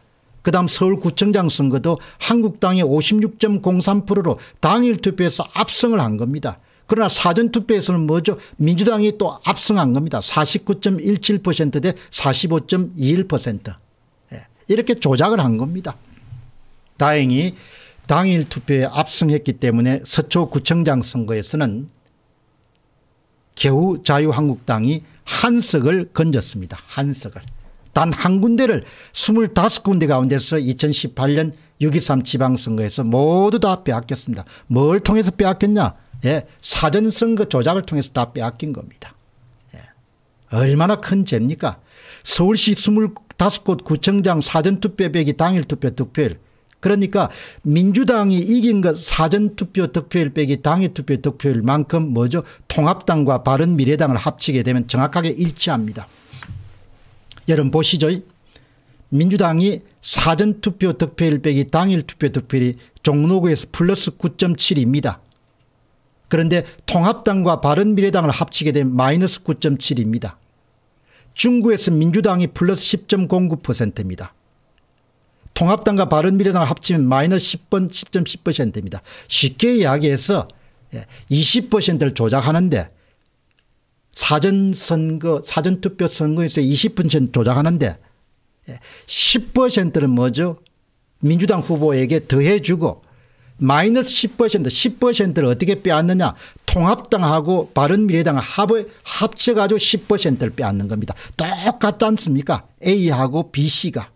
[SPEAKER 1] 그 다음 서울구청장 선거도 한국당이 56.03%로 당일 투표에서 압승을 한 겁니다. 그러나 사전투표에서는 뭐죠? 민주당이 또 압승한 겁니다. 49.17%대 45.21% 예, 이렇게 조작을 한 겁니다. 다행히 당일 투표에 압승했기 때문에 서초구청장 선거에서는 겨우 자유한국당이 한 석을 건졌습니다. 한 석을. 단 한 군데를 25군데 가운데서 2018년 6.23 지방선거에서 모두 다 빼앗겼습니다. 뭘 통해서 빼앗겼냐? 예, 사전선거 조작을 통해서 다 빼앗긴 겁니다. 예. 얼마나 큰 죄입니까? 서울시 25곳 구청장 사전투표 배기 당일투표 득표율 그러니까 민주당이 이긴 것 사전투표 득표율 빼기 당의 투표 득표율만큼 뭐죠 통합당과 바른미래당을 합치게 되면 정확하게 일치합니다. 여러분 보시죠. 민주당이 사전투표 득표율 빼기 당일 투표 득표율이 종로구에서 플러스 9.7입니다. 그런데 통합당과 바른미래당을 합치게 되 마이너스 9.7입니다. 중구에서 민주당이 플러스 10.09%입니다. 통합당과 바른미래당 을 합치면 마이너스 10번, 10.10%입니다. 쉽게 이야기해서 20%를 예, 조작하는데 사전선거, 사전투표 선거에서 20% 조작하는데 10%는 예, 뭐죠? 민주당 후보에게 더해주고 마이너스 10% 10%를 어떻게 빼앗느냐 통합당하고 바른미래당 합을 합쳐가지고 10%를 빼앗는 겁니다. 똑같지 않습니까 A하고 BC가.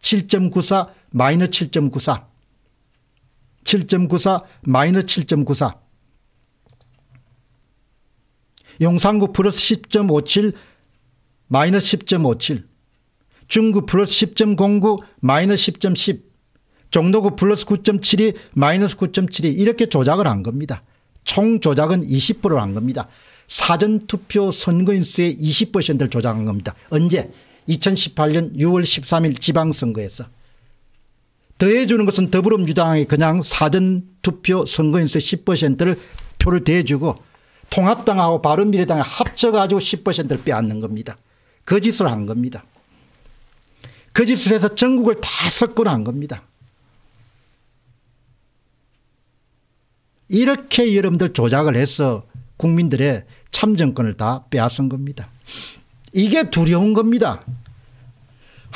[SPEAKER 1] 7.94 마이너 7.94 7.94 마이너 7.94 용산구 플러스 10.57 마이너 10.57 중구 플러스 10.09 마이너 10.10 종로구 플러스 9.72 마이너스 9.72 이렇게 조작을 한 겁니다. 총 조작은 20%를 한 겁니다. 사전투표 선거인수의 20%를 조작한 겁니다. 언제? 2018년 6월 13일 지방선거에서 더해주는 것은 더불어민주당이 그냥 사전투표 선거인수 10%를 표를 대주고 통합당하고 바른미래당에 합쳐가지고 10%를 빼앗는 겁니다. 거짓을 그 한 겁니다. 거짓을 그 해서 전국을 다 석권한 겁니다. 이렇게 여러분들 조작을 해서 국민들의 참정권을 다 빼앗은 겁니다. 이게 두려운 겁니다.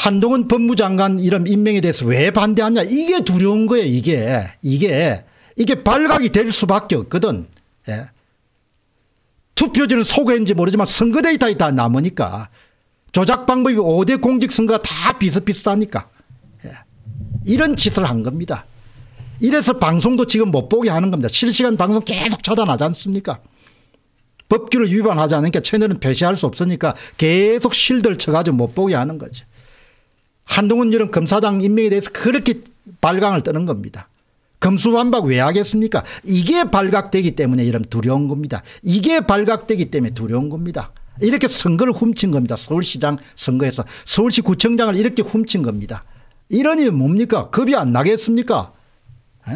[SPEAKER 1] 한동훈 법무장관 이름 임명에 대해서 왜 반대하냐 이게 두려운 거예요 이게 이게 이게 발각이 될 수밖에 없거든 예. 투표지는 속에인지 모르지만 선거 데이터에 다 남으니까 조작 방법이 5대 공직선거가 다 비슷비슷하니까 예. 이런 짓을 한 겁니다 이래서 방송도 지금 못 보게 하는 겁니다 실시간 방송 계속 차단하지 않습니까 법규를 위반하지 않으니까 채널은 배시할수 없으니까 계속 실들 쳐가지고 못 보게 하는 거지 한동훈 이런 검사장 임명에 대해서 그렇게 발광을 뜨는 겁니다. 검수완박 왜 하겠습니까? 이게 발각되기 때문에 이런 두려운 겁니다. 이게 발각되기 때문에 두려운 겁니다. 이렇게 선거를 훔친 겁니다. 서울시장 선거에서 서울시 구청장을 이렇게 훔친 겁니다. 이러니 뭡니까? 겁이 안 나겠습니까? 에?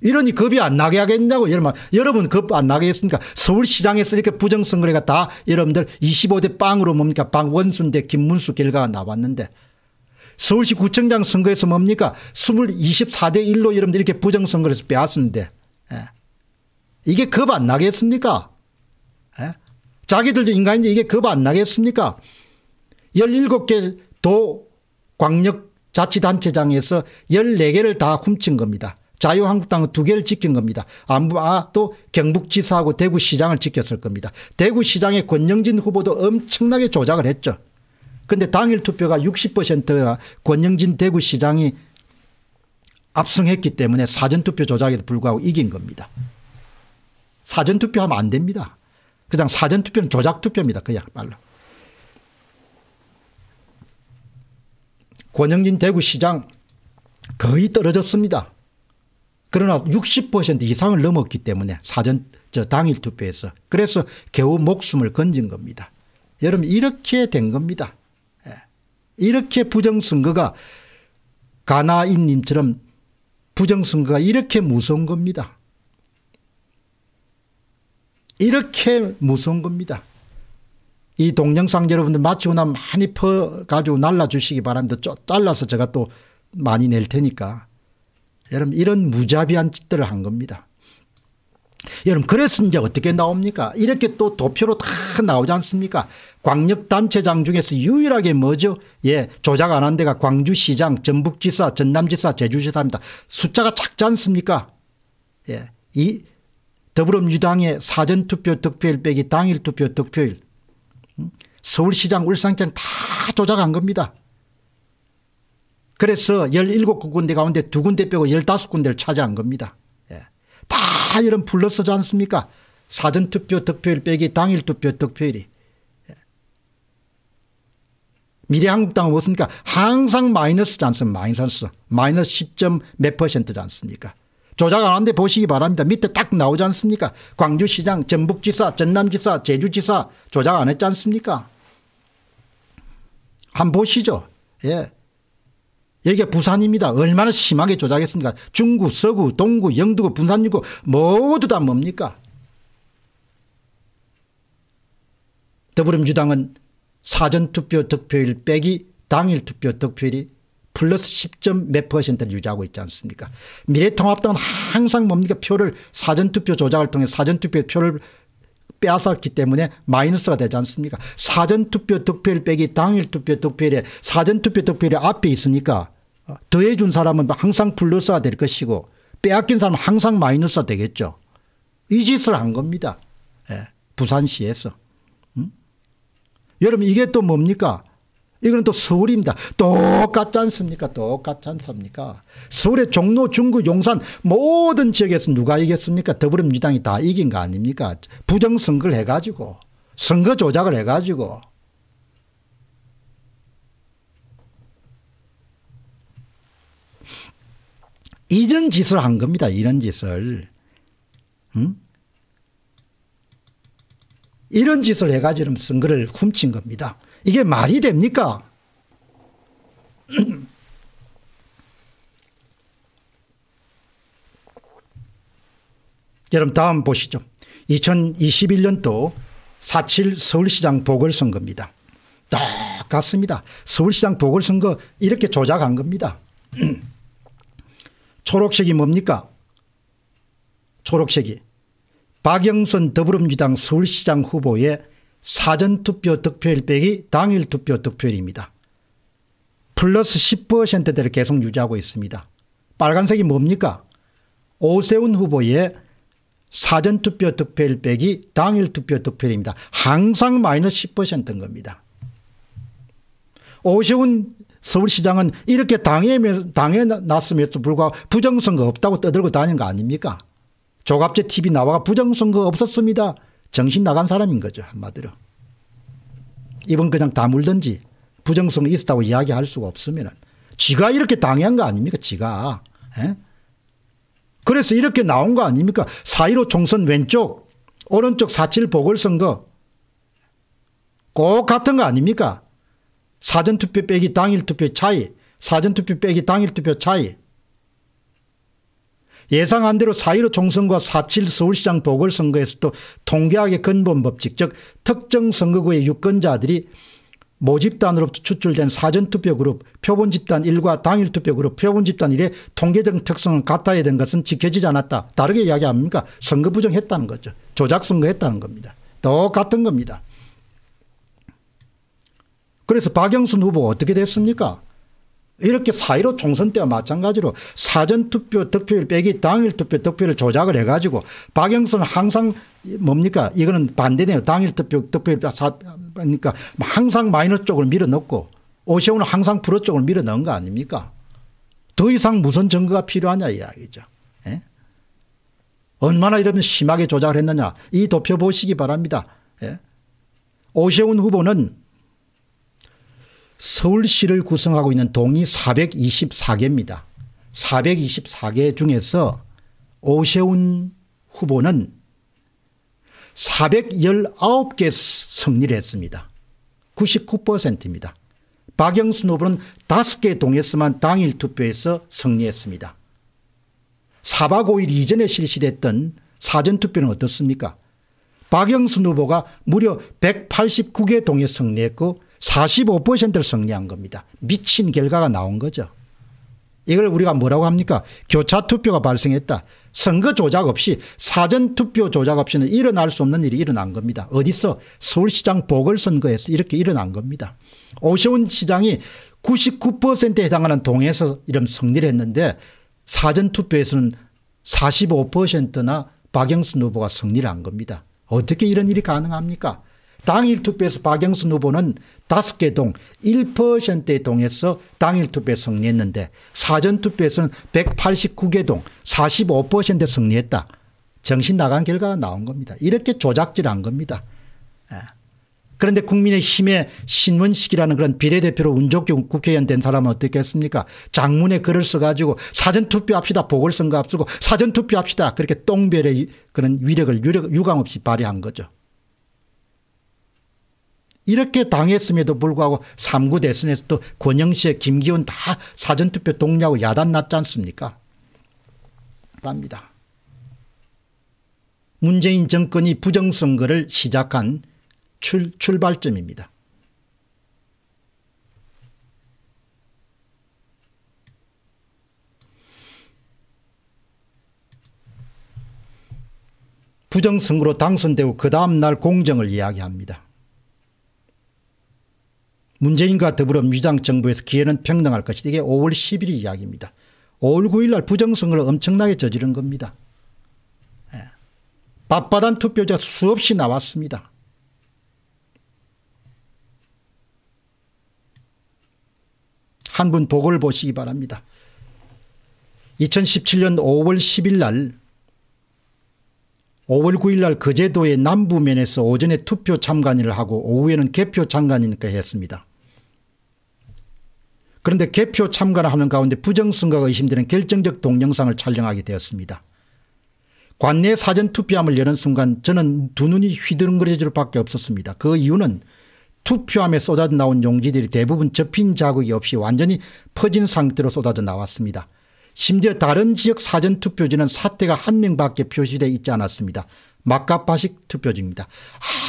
[SPEAKER 1] 이러니 겁이 안 나게 하겠냐고 여러분 여러분 겁 안 나겠습니까? 서울시장에서 이렇게 부정선거가 다 여러분들 25대 빵으로 뭡니까? 빵 원순 대 김문수 결과가 나왔는데 서울시 구청장 선거에서 뭡니까? 24대 1로 여러분들 이렇게 부정선거를 해서 빼앗는데 예. 이게 겁 안 나겠습니까? 에? 예? 자기들도 인간인데 이게 겁 안 나겠습니까? 17개 도 광역 자치단체장에서 14개를 다 훔친 겁니다. 자유한국당은 두 개를 지킨 겁니다. 안부, 아, 또 경북지사하고 대구시장을 지켰을 겁니다. 대구시장의 권영진 후보도 엄청나게 조작을 했죠. 근데 당일 투표가 60%가 권영진 대구시장이 압승했기 때문에 사전투표 조작에도 불구하고 이긴 겁니다. 사전투표하면 안 됩니다. 그냥 사전투표는 조작투표입니다. 그냥 말로. 권영진 대구시장 거의 떨어졌습니다. 그러나 60% 이상을 넘었기 때문에 사전 저 당일 투표에서 그래서 겨우 목숨을 건진 겁니다. 여러분 이렇게 된 겁니다. 이렇게 부정선거가 가나인님처럼 부정선거가 이렇게 무서운 겁니다. 이렇게 무서운 겁니다. 이 동영상 여러분들 마치고 나면 많이 퍼가지고 날라주시기 바랍니다. 쪼, 잘라서 제가 또 많이 낼 테니까. 여러분 이런 무자비한 짓들을 한 겁니다. 여러분 그래서 이제 어떻게 나옵니까 이렇게 또 도표로 다 나오지 않습니까 광역단체장 중에서 유일하게 뭐죠 예 조작 안 한 데가 광주시장 전북지사 전남지사 제주지사입니다 숫자가 작지 않습니까 예이 더불어민주당의 사전투표 득표일 빼기 당일 투표 득표일 음, 서울시장 울산장 다 조작한 겁니다 그래서 17군데 가운데 두군데 빼고 15군데를 차지한 겁니다 다 이런 불러 서지 않습니까? 사전투표 득표일 빼기 당일투표 득표일이. 예. 미래한국당은 무엇입니까? 항상 마이너스지 않습니까? 마이너스. 마이너스 10점 몇 퍼센트지 않습니까? 조작 안 하는데 보시기 바랍니다. 밑에 딱 나오지 않습니까? 광주시장, 전북지사, 전남지사, 제주지사 조작 안 했지 않습니까? 한 보시죠. 예. 여기가 부산입니다. 얼마나 심하게 조작했습니까? 중구, 서구, 동구, 영두구, 분산육구 모두 다 뭡니까? 더불어민주당은 사전투표 득표율 빼기 당일 투표 득표율이 플러스 10점 몇 퍼센트를 유지하고 있지 않습니까? 미래통합당은 항상 뭡니까? 표를 사전투표 조작을 통해 사전투표 표를 빼앗았기 때문에 마이너스가 되지 않습니까? 사전투표 득표율 빼기 당일 투표 득표율에 사전투표 득표율이 앞에 있으니까 어, 더해준 사람은 항상 플러스가 될 것이고 빼앗긴 사람은 항상 마이너스가 되겠죠. 이 짓을 한 겁니다. 예. 부산시에서. 음? 여러분 이게 또 뭡니까? 이거는 또 서울입니다. 똑같지 않습니까? 똑같지 않습니까? 서울의 종로, 중구, 용산 모든 지역에서 누가 이겼습니까? 더불어민주당이 다 이긴 거 아닙니까? 부정선거를 해가지고 선거 조작을 해가지고 이런 짓을 한 겁니다. 이런 짓을. 응? 이런 짓을 해가지고 선거를 훔친 겁니다. 이게 말이 됩니까? *clears throat* 여러분 다음 보시죠. 2021년도 4.7 서울시장 보궐선거입니다. 똑같습니다. 서울시장 보궐선거 이렇게 조작한 겁니다. *clears throat* 초록색이 뭡니까? 초록색이 박영선 더불어민주당 서울시장 후보의 사전투표 득표일 빼기 당일 투표 득표율입니다. 플러스 10%대를 계속 유지하고 있습니다. 빨간색이 뭡니까? 오세훈 후보의 사전투표 득표율 빼기 당일 투표 득표율입니다. 항상 마이너스 10%인 겁니다. 오세훈 서울시장은 이렇게 당해, 당해놨음에도 불구하고 부정선거 없다고 떠들고 다니는 거 아닙니까? 조갑제 TV 나와가 부정선거 없었습니다. 정신 나간 사람인 거죠. 한마디로. 이번 그냥 다물든지 부정선거 있었다고 이야기할 수가 없으면 지가 이렇게 당한 해거 아닙니까? 지가. 에? 예? 그래서 이렇게 나온 거 아닙니까? 4.15 총선 왼쪽, 오른쪽 4.7 보궐선거. 꼭 같은 거 아닙니까? 사전투표 빼기 당일투표 차이 사전투표 빼기 당일투표 차이 예상한 대로 4.15 총선과 4.7 서울시장 보궐선거에서도 통계학의 근본 법칙 즉 특정 선거구의 유권자들이 모집단으로부터 추출된 사전투표 그룹 표본집단 1과 당일투표 그룹 표본집단 1의 통계적 특성을갖다야된 것은 지켜지지 않았다. 다르게 이야기합니까? 선거 부정했다는 거죠. 조작선거했다는 겁니다. 똑같은 겁니다. 그래서 박영순 후보가 어떻게 됐습니까? 이렇게 사이로 총선 때와 마찬가지로 사전투표 득표율 빼기 당일 투표 득표를 조작을 해가지고 박영선은 항상 뭡니까 이거는 반대네요. 당일 투표 득표율 그니까 항상 마이너스 쪽을 밀어넣고 오세훈은 항상 불어 쪽을 밀어넣은 거 아닙니까? 더 이상 무슨 증거가 필요하냐 이야기죠. 예? 얼마나 이러면 심하게 조작을 했느냐 이 도표 보시기 바랍니다. 예? 오세훈 후보는 서울시를 구성하고 있는 동이 424개입니다. 424개 중에서 오세훈 후보는 419개 승리를 했습니다. 99%입니다. 박영순 후보는 5개 동에서만 당일 투표에서 승리했습니다. 4박 5일 이전에 실시됐던 사전투표는 어떻습니까? 박영순 후보가 무려 189개 동에 승리했고 45%를 승리한 겁니다. 미친 결과가 나온 거죠. 이걸 우리가 뭐라고 합니까? 교차 투표가 발생했다. 선거 조작 없이 사전 투표 조작 없이는 일어날 수 없는 일이 일어난 겁니다. 어디서 서울시장 보궐선거에서 이렇게 일어난 겁니다. 오세훈 시장이 99%에 해당하는 동에서 이름 승리를 했는데 사전 투표에서는 45%나 박영순 후보가 승리를 한 겁니다. 어떻게 이런 일이 가능합니까? 당일 투표에서 박영선 후보는 5개 동1에동해서 당일 투표에 승리했는데 사전투표에서는 189개 동 45%에 승리했다. 정신 나간 결과가 나온 겁니다. 이렇게 조작질한 겁니다. 예. 그런데 국민의힘의 신문식이라는 그런 비례대표로 운 좋게 국회의원 된 사람은 어떻겠습니까 장문에 글을 써가지고 사전투표합시다 보궐선거 앞두고 사전투표합시다 그렇게 똥별의 그런 위력을 유력, 유감없이 발휘한 거죠. 이렇게 당했음에도 불구하고 3구 대선에서도 권영세, 김기훈 다 사전투표 동의하고 야단 났지 않습니까? 랍니다. 문재인 정권이 부정선거를 시작한 출, 출발점입니다. 부정선거로 당선되고 그 다음날 공정을 이야기합니다. 문재인과 더불어민주당 정부에서 기회는 평등할 것이다. 이게 5월 10일 이야기입니다. 5월 9일 날 부정선거를 엄청나게 저지른 겁니다. 예. 바단 투표자 수없이 나왔습니다. 한 분 보고를 보시기 바랍니다. 2017년 5월 10일 날 5월 9일 날 거제도의 남부면에서 오전에 투표 참관인을 하고 오후에는 개표 참관인을 했습니다. 그런데 개표 참가를 하는 가운데 부정선거가 의심되는 결정적 동영상을 촬영하게 되었습니다. 관내 사전투표함을 여는 순간 저는 두 눈이 휘둥그레질 밖에 없었습니다. 그 이유는 투표함에 쏟아져 나온 용지들이 대부분 접힌 자국이 없이 완전히 퍼진 상태로 쏟아져 나왔습니다. 심지어 다른 지역 사전투표지는 사태가 한 명밖에 표시되어 있지 않았습니다. 막가파식 투표지입니다.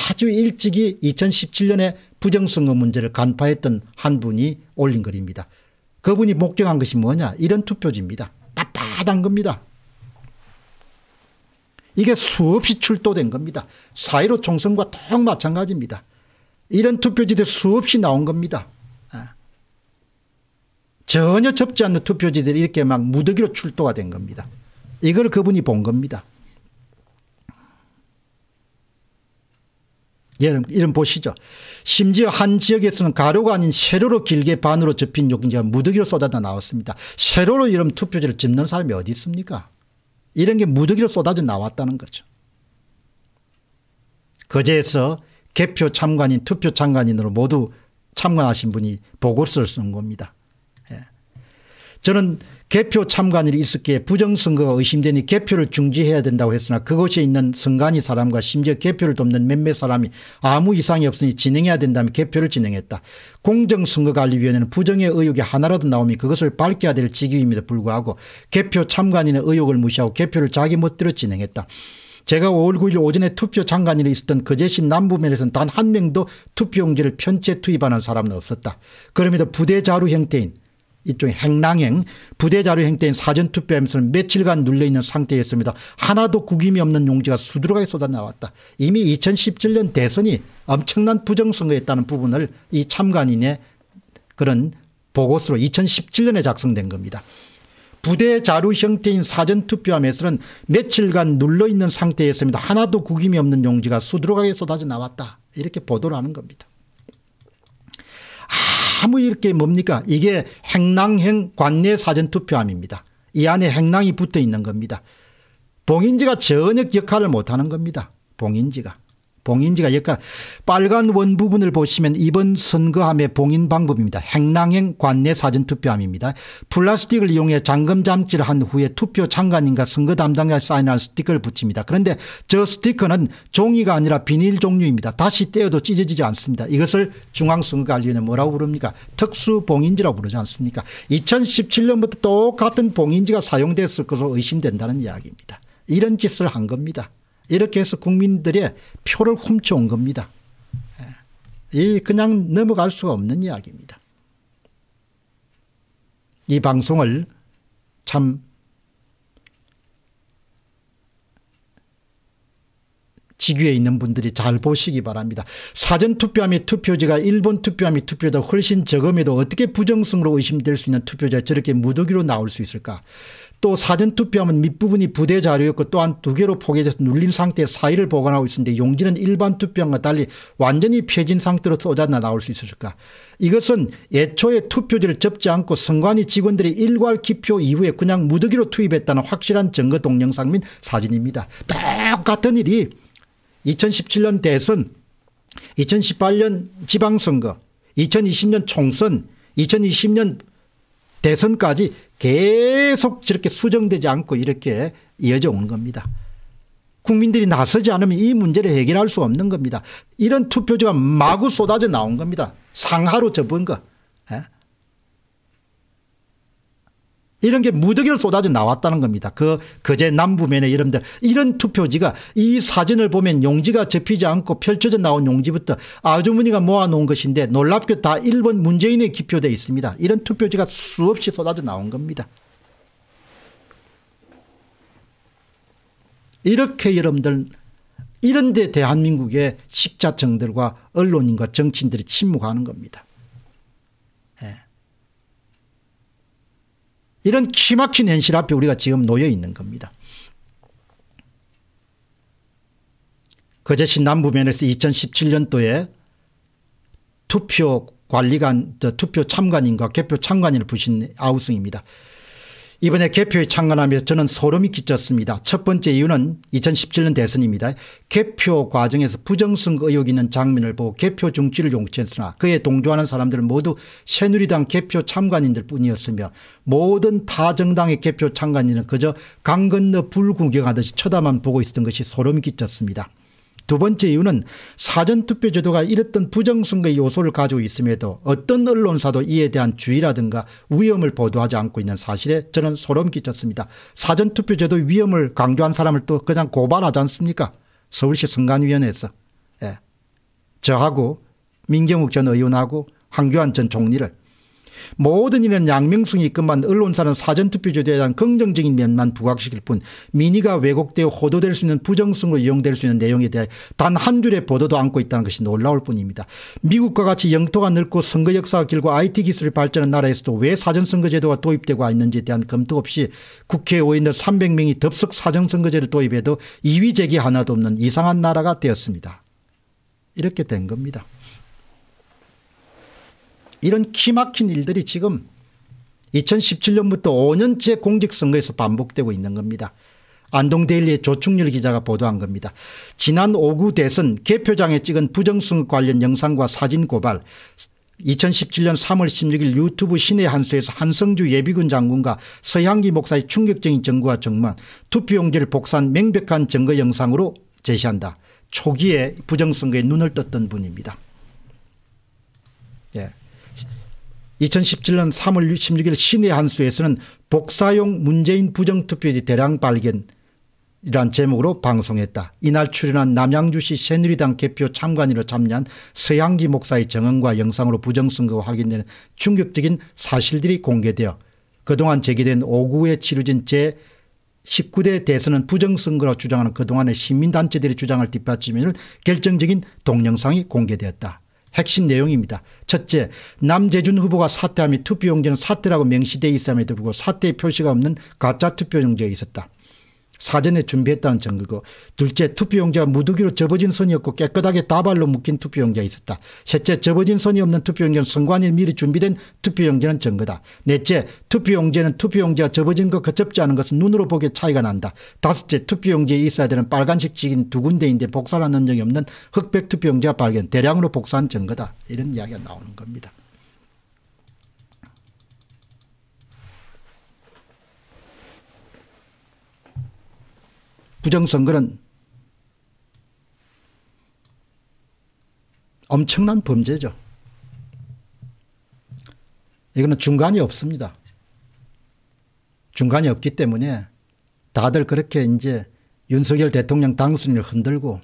[SPEAKER 1] 아주 일찍이 2017년에 부정선거 문제를 간파했던 한 분이 올린 글입니다. 그분이 목격한 것이 뭐냐 이런 투표지입니다. 빳빳한 겁니다. 이게 수없이 출도된 겁니다. 4.15 총선과 똑 마찬가지입니다. 이런 투표지들 수없이 나온 겁니다. 아. 전혀 접지 않는 투표지들이 이렇게 막 무더기로 출도가 된 겁니다. 이걸 그분이 본 겁니다. 예름 이름 보시죠. 심지어 한 지역에서는 가로가 아닌 세로로 길게 반으로 접힌 용지가 무더기로 쏟아져 나왔습니다. 세로로 이런 투표지를 집는 사람이 어디 있습니까? 이런 게 무더기로 쏟아져 나왔다는 거죠. 거제에서 개표 참관인 투표 참관인으로 모두 참관하신 분이 보고서를 쓴 겁니다. 예. 저는 개표 참관일이 있었기에 부정선거가 의심되니 개표를 중지해야 된다고 했으나 그곳에 있는 선관위 사람과 심지어 개표를 돕는 몇몇 사람이 아무 이상이 없으니 진행해야 된다며 개표를 진행했다. 공정선거관리위원회는 부정의 의혹이 하나라도 나오면 그것을 밝혀야 될 직위임에도 불구하고 개표 참관인의 의혹을 무시하고 개표를 자기 멋대로 진행했다. 제가 5월 9일 오전에 투표 장관일이 있었던 그제시 남부면에서는 단 한 명도 투표용지를 편채 투입하는 사람은 없었다. 그럼에도 부대자루 형태인 이쪽 의 행랑행 부대자료 행태인 사전투표함에서는 며칠간 눌려있는 상태였습니다. 하나도 구김이 없는 용지가 수두룩하게 쏟아나왔다. 이미 2017년 대선이 엄청난 부정선거였다는 부분을 이 참관인의 그런 보고서로 2017년에 작성된 겁니다. 부대 자료 형태인 사전투표함에서는 며칠간 눌러있는 상태였습니다. 하나도 구김이 없는 용지가 수두룩하게 쏟아져 나왔다. 이렇게 보도를 하는 겁니다. 아무 이렇게 뭡니까 이게 행랑행 관내 사전투표함입니다. 이 안에 행랑이 붙어 있는 겁니다. 봉인지가 전혀 역할을 못하는 겁니다. 봉인지가. 봉인지가 역할 빨간 원 부분을 보시면 이번 선거함의 봉인 방법입니다. 행랑행 관내 사전투표함입니다. 플라스틱을 이용해 잠금장치를 한 후에 투표 참관인과 선거 담당자 사인할 스티커를 붙입니다. 그런데 저 스티커는 종이가 아니라 비닐 종류입니다. 다시 떼어도 찢어지지 않습니다. 이것을 중앙선거관리위원회 뭐라고 부릅니까 특수봉인지라고 부르지 않습니까 2017년부터 똑같은 봉인지가 사용됐을 것으로 의심된다는 이야기입니다. 이런 짓을 한 겁니다. 이렇게 해서 국민들의 표를 훔쳐온 겁니다. 예. 이 그냥 넘어갈 수가 없는 이야기입니다. 이 방송을 참 지구에 있는 분들이 잘 보시기 바랍니다. 사전투표함의 투표지가 일본 투표함의 투표보다 훨씬 적음에도 어떻게 부정성으로 의심될 수 있는 투표자 저렇게 무더기로 나올 수 있을까? 또 사전투표함은 밑부분이 부대 자료였고 또한 두 개로 포개져서 눌린 상태의 사이를 보관하고 있었는데 용지는 일반 투표함과 달리 완전히 폐진 상태로 쏟아나 나올 수 있었을까. 이것은 애초에 투표지를 접지 않고 선관위 직원들이 일괄 기표 이후에 그냥 무더기로 투입했다는 확실한 증거 동영상 및 사진입니다. 똑같은 일이 2017년 대선 2018년 지방선거 2020년 총선 2020년 대선까지 계속 저렇게 수정되지 않고 이렇게 이어져 오는 겁니다. 국민들이 나서지 않으면 이 문제를 해결할 수 없는 겁니다. 이런 투표지가 마구 쏟아져 나온 겁니다. 상하로 접은 거. 에? 예? 이런 게 무더기를 쏟아져 나왔다는 겁니다. 그 거제 남부면에 이런 데 이런 투표지가 이 사진을 보면 용지가 접히지 않고 펼쳐져 나온 용지부터 아주머니가 모아놓은 것인데 놀랍게 다 일본 문재인에 기표되어 있습니다. 이런 투표지가 수없이 쏟아져 나온 겁니다. 이렇게 여러분들 이런 데 대한민국의 식자청들과 언론인과 정치인들이 침묵하는 겁니다. 이런 기막힌 현실 앞에 우리가 지금 놓여 있는 겁니다. 그제 신남부면에서 2017년도에 투표 관리관, 투표 참관인과 개표 참관인을 부신 아우승입니다. 이번에 개표에 참관하면서 저는 소름이 끼쳤습니다. 첫 번째 이유는 2017년 대선입니다. 개표 과정에서 부정선거 의혹이 있는 장면을 보고 개표 중지를 용치했으나 그에 동조하는 사람들은 모두 새누리당 개표 참관인들 뿐이었으며 모든 타 정당의 개표 참관인은 그저 강 건너 불 구경하듯이 쳐다만 보고 있었던 것이 소름이 끼쳤습니다. 두 번째 이유는 사전투표 제도가 이랬던 부정선거 요소를 가지고 있음에도 어떤 언론사도 이에 대한 주의라든가 위험을 보도하지 않고 있는 사실에 저는 소름 끼쳤습니다. 사전투표 제도 위험을 강조한 사람을 또 그냥 고발하지 않습니까 서울시 선관위원회에서. 예. 저하고 민경욱 전 의원하고 황교안 전 총리를 모든 일은 양명성이 있건만 언론사는 사전투표제도에 대한 긍정적인 면만 부각시킬 뿐 민의가 왜곡되어 호도될 수 있는 부정성으로 이용될 수 있는 내용에 대해 단 한 줄의 보도도 안고 있다는 것이 놀라울 뿐입니다. 미국과 같이 영토가 넓고 선거 역사가 길고 IT 기술이 발전한 나라에서도 왜 사전선거제도가 도입되고 있는지에 대한 검토 없이 국회의원들 300명이 덥석 사전선거제를 도입해도 이의제기 하나도 없는 이상한 나라가 되었습니다. 이렇게 된 겁니다. 이런 키막힌 일들이 지금 2017년부터 5년째 공직선거에서 반복되고 있는 겁니다. 안동데일리의 조충렬 기자가 보도한 겁니다. 지난 5구 대선 개표장에 찍은 부정선 관련 영상과 사진 고발 2017년 3월 16일 유튜브 신의 한수에서 한성주 예비군 장군과 서양기 목사의 충격적인 정거와 정만 투표용지를 복사한 명백한 정거 영상으로 제시한다. 초기에 부정선거에 눈을 떴던 분입니다. 2017년 3월 16일 시내 한수에서는 복사용 문재인 부정투표지 대량 발견 이란 제목으로 방송했다. 이날 출연한 남양주시 새누리당 개표 참관인로 참여한 서양기 목사의 증언과 영상으로 부정선거가 확인되는 충격적인 사실들이 공개되어 그동안 제기된 5구에 치러진 제19대 대선은 부정선거로 주장하는 그동안의 시민단체들의 주장을 뒷받침하 결정적인 동영상이 공개되었다. 핵심 내용입니다. 첫째, 남재준 후보가 사퇴하며 투표용지는 사퇴라고 명시되어 있음에도 불구하고 사퇴 표시가 없는 가짜 투표용지가 있었다. 사전에 준비했다는 증거고 둘째 투표용지가 무더기로 접어진 선이었고 깨끗하게 다발로 묶인 투표용지가 있었다. 셋째 접어진 선이 없는 투표용지는 선관위 미리 준비된 투표용지는 증거다. 넷째 투표용지는 투표용지가 접어진 것거 c h 지 않은 것은 눈으로 보기에 차이가 난다. 다섯째 투표용지에 있어야 되는 빨간색 직인 두 군데인데 복사를 한 흔적이 없는 흑백 투표용지가 발견 대량으로 복사한 증거다. 이런 이야기가 나오는 겁니다. 부정선거는 엄청난 범죄죠. 이거는 중간이 없습니다. 중간이 없기 때문에 다들 그렇게 이제 윤석열 대통령 당선을 흔들고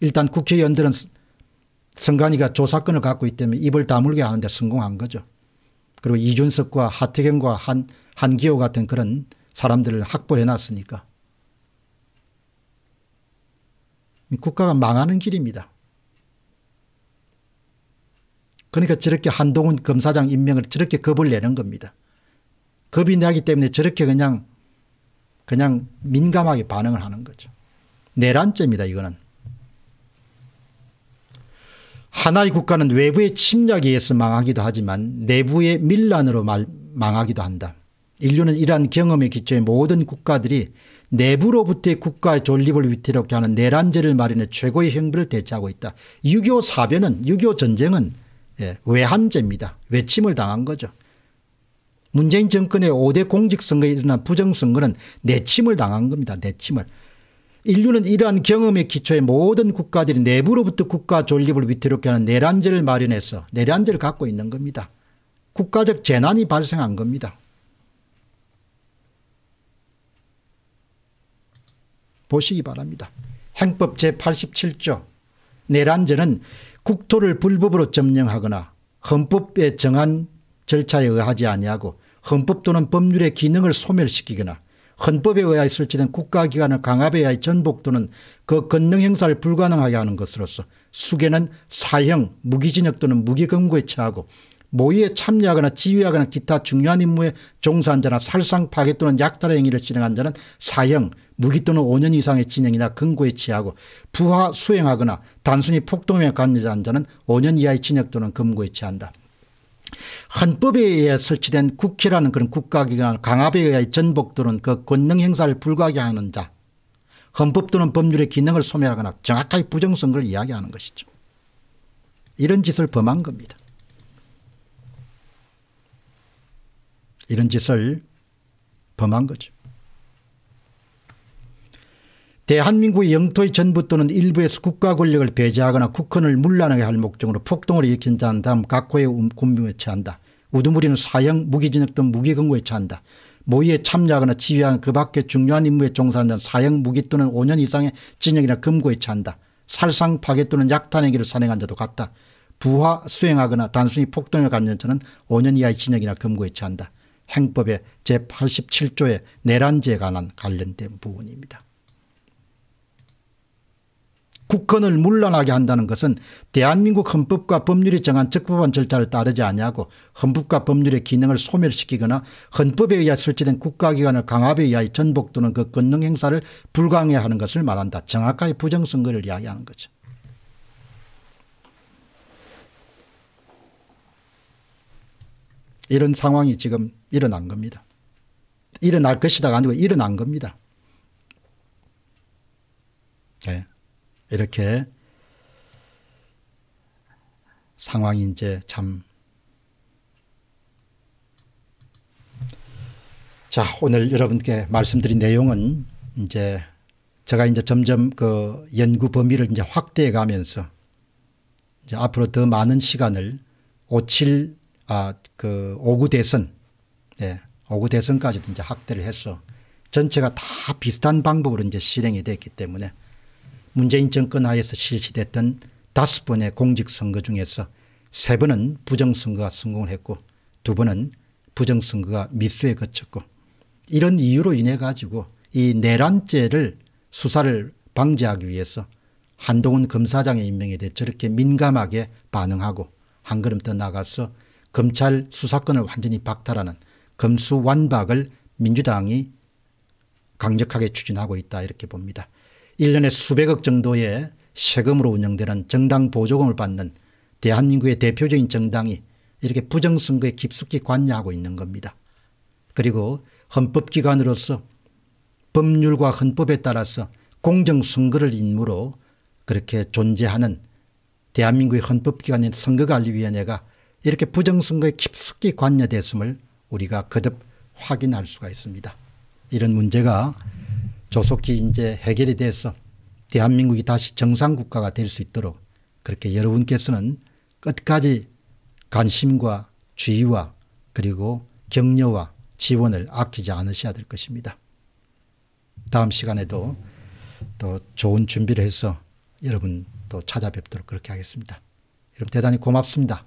[SPEAKER 1] 일단 국회의원들은 선관위가 조사권을 갖고 있기 때문에 입을 다물게 하는데 성공한 거죠. 그리고 이준석과 하태경과 한, 한기호 같은 그런 사람들을 확보해놨으니까. 국가가 망하는 길입니다. 그러니까 저렇게 한동훈 검사장 임명을 저렇게 겁을 내는 겁니다. 겁이 나기 때문에 저렇게 그냥 그냥 민감하게 반응을 하는 거죠. 내란죄입니다. 이거는. 하나의 국가는 외부의 침략에 의해서 망하기도 하지만 내부의 밀란으로 망하기도 한다. 인류는 이러한 경험에 기초해 모든 국가들이 내부로부터의 국가의 존립을 위태롭게 하는 내란제를 마련해 최고의 형벌을 대체하고 있다. 6.25 사변은 6.25 전쟁은 예, 외한제입니다. 외침을 당한 거죠. 문재인 정권의 5대 공직선거에 일어난 부정선거는 내침을 당한 겁니다. 내침을. 인류는 이러한 경험의 기초에 모든 국가들이 내부로부터 국가 존립을 위태롭게 하는 내란제를 마련해서 내란제를 갖고 있는 겁니다. 국가적 재난이 발생한 겁니다. 보시기 바랍니다. 행법 제87조 내란죄는 국토를 불법으로 점령하거나 헌법에 정한 절차에 의하지 아니하고 헌법 또는 법률의 기능을 소멸시키거나 헌법에 의하였을지는 국가기관을 강압에 의하여 전복 또는 그 권능 행사를 불가능하게 하는 것으로서 수개는 사형, 무기징역 또는 무기검거에 처하고 모의에 참여하거나 지휘하거나 기타 중요한 임무에 종사한 자나 살상 파괴 또는 약탈의 행위를 실행한 자는 사형, 무기 또는 5년 이상의 진행이나 금고에 처하고 부하 수행하거나 단순히 폭동에 관여한 자는 5년 이하의 징역 또는 금고에 처한다. 헌법에 의해 설치된 국회라는 그런 국가기관 강압에 의해 전복 또는 그 권능 행사를 불가하게 하는 자 헌법 또는 법률의 기능을 소멸하거나 정확하게 부정선거 이야기하는 것이죠. 이런 짓을 범한 겁니다. 이런 짓을 범한 거죠. 대한민국의 영토의 전부 또는 일부에서 국가 권력을 배제하거나 국헌을 물란하게 할 목적으로 폭동을 일으킨 자한 다음 각호의 군명에 처한다. 우두머리는 사형 무기징역 등 무기근고에 처한다. 모의에 참여하거나 지휘한 그 밖의 중요한 임무에 종사한 자는 사형 무기 또는 5년 이상의 징역이나 금고에 처한다. 살상 파괴 또는 약탄행위를 산행한 자도 같다. 부하 수행하거나 단순히 폭동에 관여 자는 5년 이하의 징역이나 금고에 처한다. 행법의 제87조의 내란죄에 관한 관련된 부분입니다. 국권을 물러나게 한다는 것은 대한민국 헌법과 법률이 정한 적법한 절차를 따르지 아니하고 헌법과 법률의 기능을 소멸시키거나 헌법에 의해 설치된 국가기관을 강압에 의해 전복 또는 그 권능 행사를 불강해 하는 것을 말한다. 정확하게 부정선거를 이야기하는 거죠. 이런 상황이 지금 일어난 겁니다. 일어날 것이다가 아니고 일어난 겁니다. 네. 이렇게 상황이 이제 참. 자, 오늘 여러분께 말씀드린 내용은 이제 제가 이제 점점 그 연구 범위를 이제 확대해 가면서 이제 앞으로 더 많은 시간을 57, 아, 그59 대선, 예, 59 대선까지도 이제 확대를 해서 전체가 다 비슷한 방법으로 이제 실행이 됐기 때문에 문재인 정권 하에서 실시됐던 다섯 번의 공직선거 중에서 세 번은 부정선거가 성공을 했고 두 번은 부정선거가 미수에 거쳤고 이런 이유로 인해 가지고 이 내란죄를 수사를 방지하기 위해서 한동훈 검사장의 임명에 대해 저렇게 민감하게 반응하고 한 걸음 더 나가서 검찰 수사권을 완전히 박탈하는 검수완박을 민주당이 강력하게 추진하고 있다 이렇게 봅니다. 1년에 수백억 정도의 세금으로 운영되는 정당 보조금을 받는 대한민국의 대표적인 정당이 이렇게 부정선거에 깊숙이 관여하고 있는 겁니다. 그리고 헌법기관으로서 법률과 헌법에 따라서 공정선거를 임무로 그렇게 존재하는 대한민국의 헌법기관인 선거관리위원회가 이렇게 부정선거에 깊숙이 관여됐음을 우리가 거듭 확인할 수가 있습니다. 이런 문제가 조속히 이제 해결이 돼서 대한민국이 다시 정상국가가 될 수 있도록 그렇게 여러분께서는 끝까지 관심과 주의와 그리고 격려와 지원을 아끼지 않으셔야 될 것입니다. 다음 시간에도 또 좋은 준비를 해서 여러분 또 찾아뵙도록 그렇게 하겠습니다. 여러분 대단히 고맙습니다.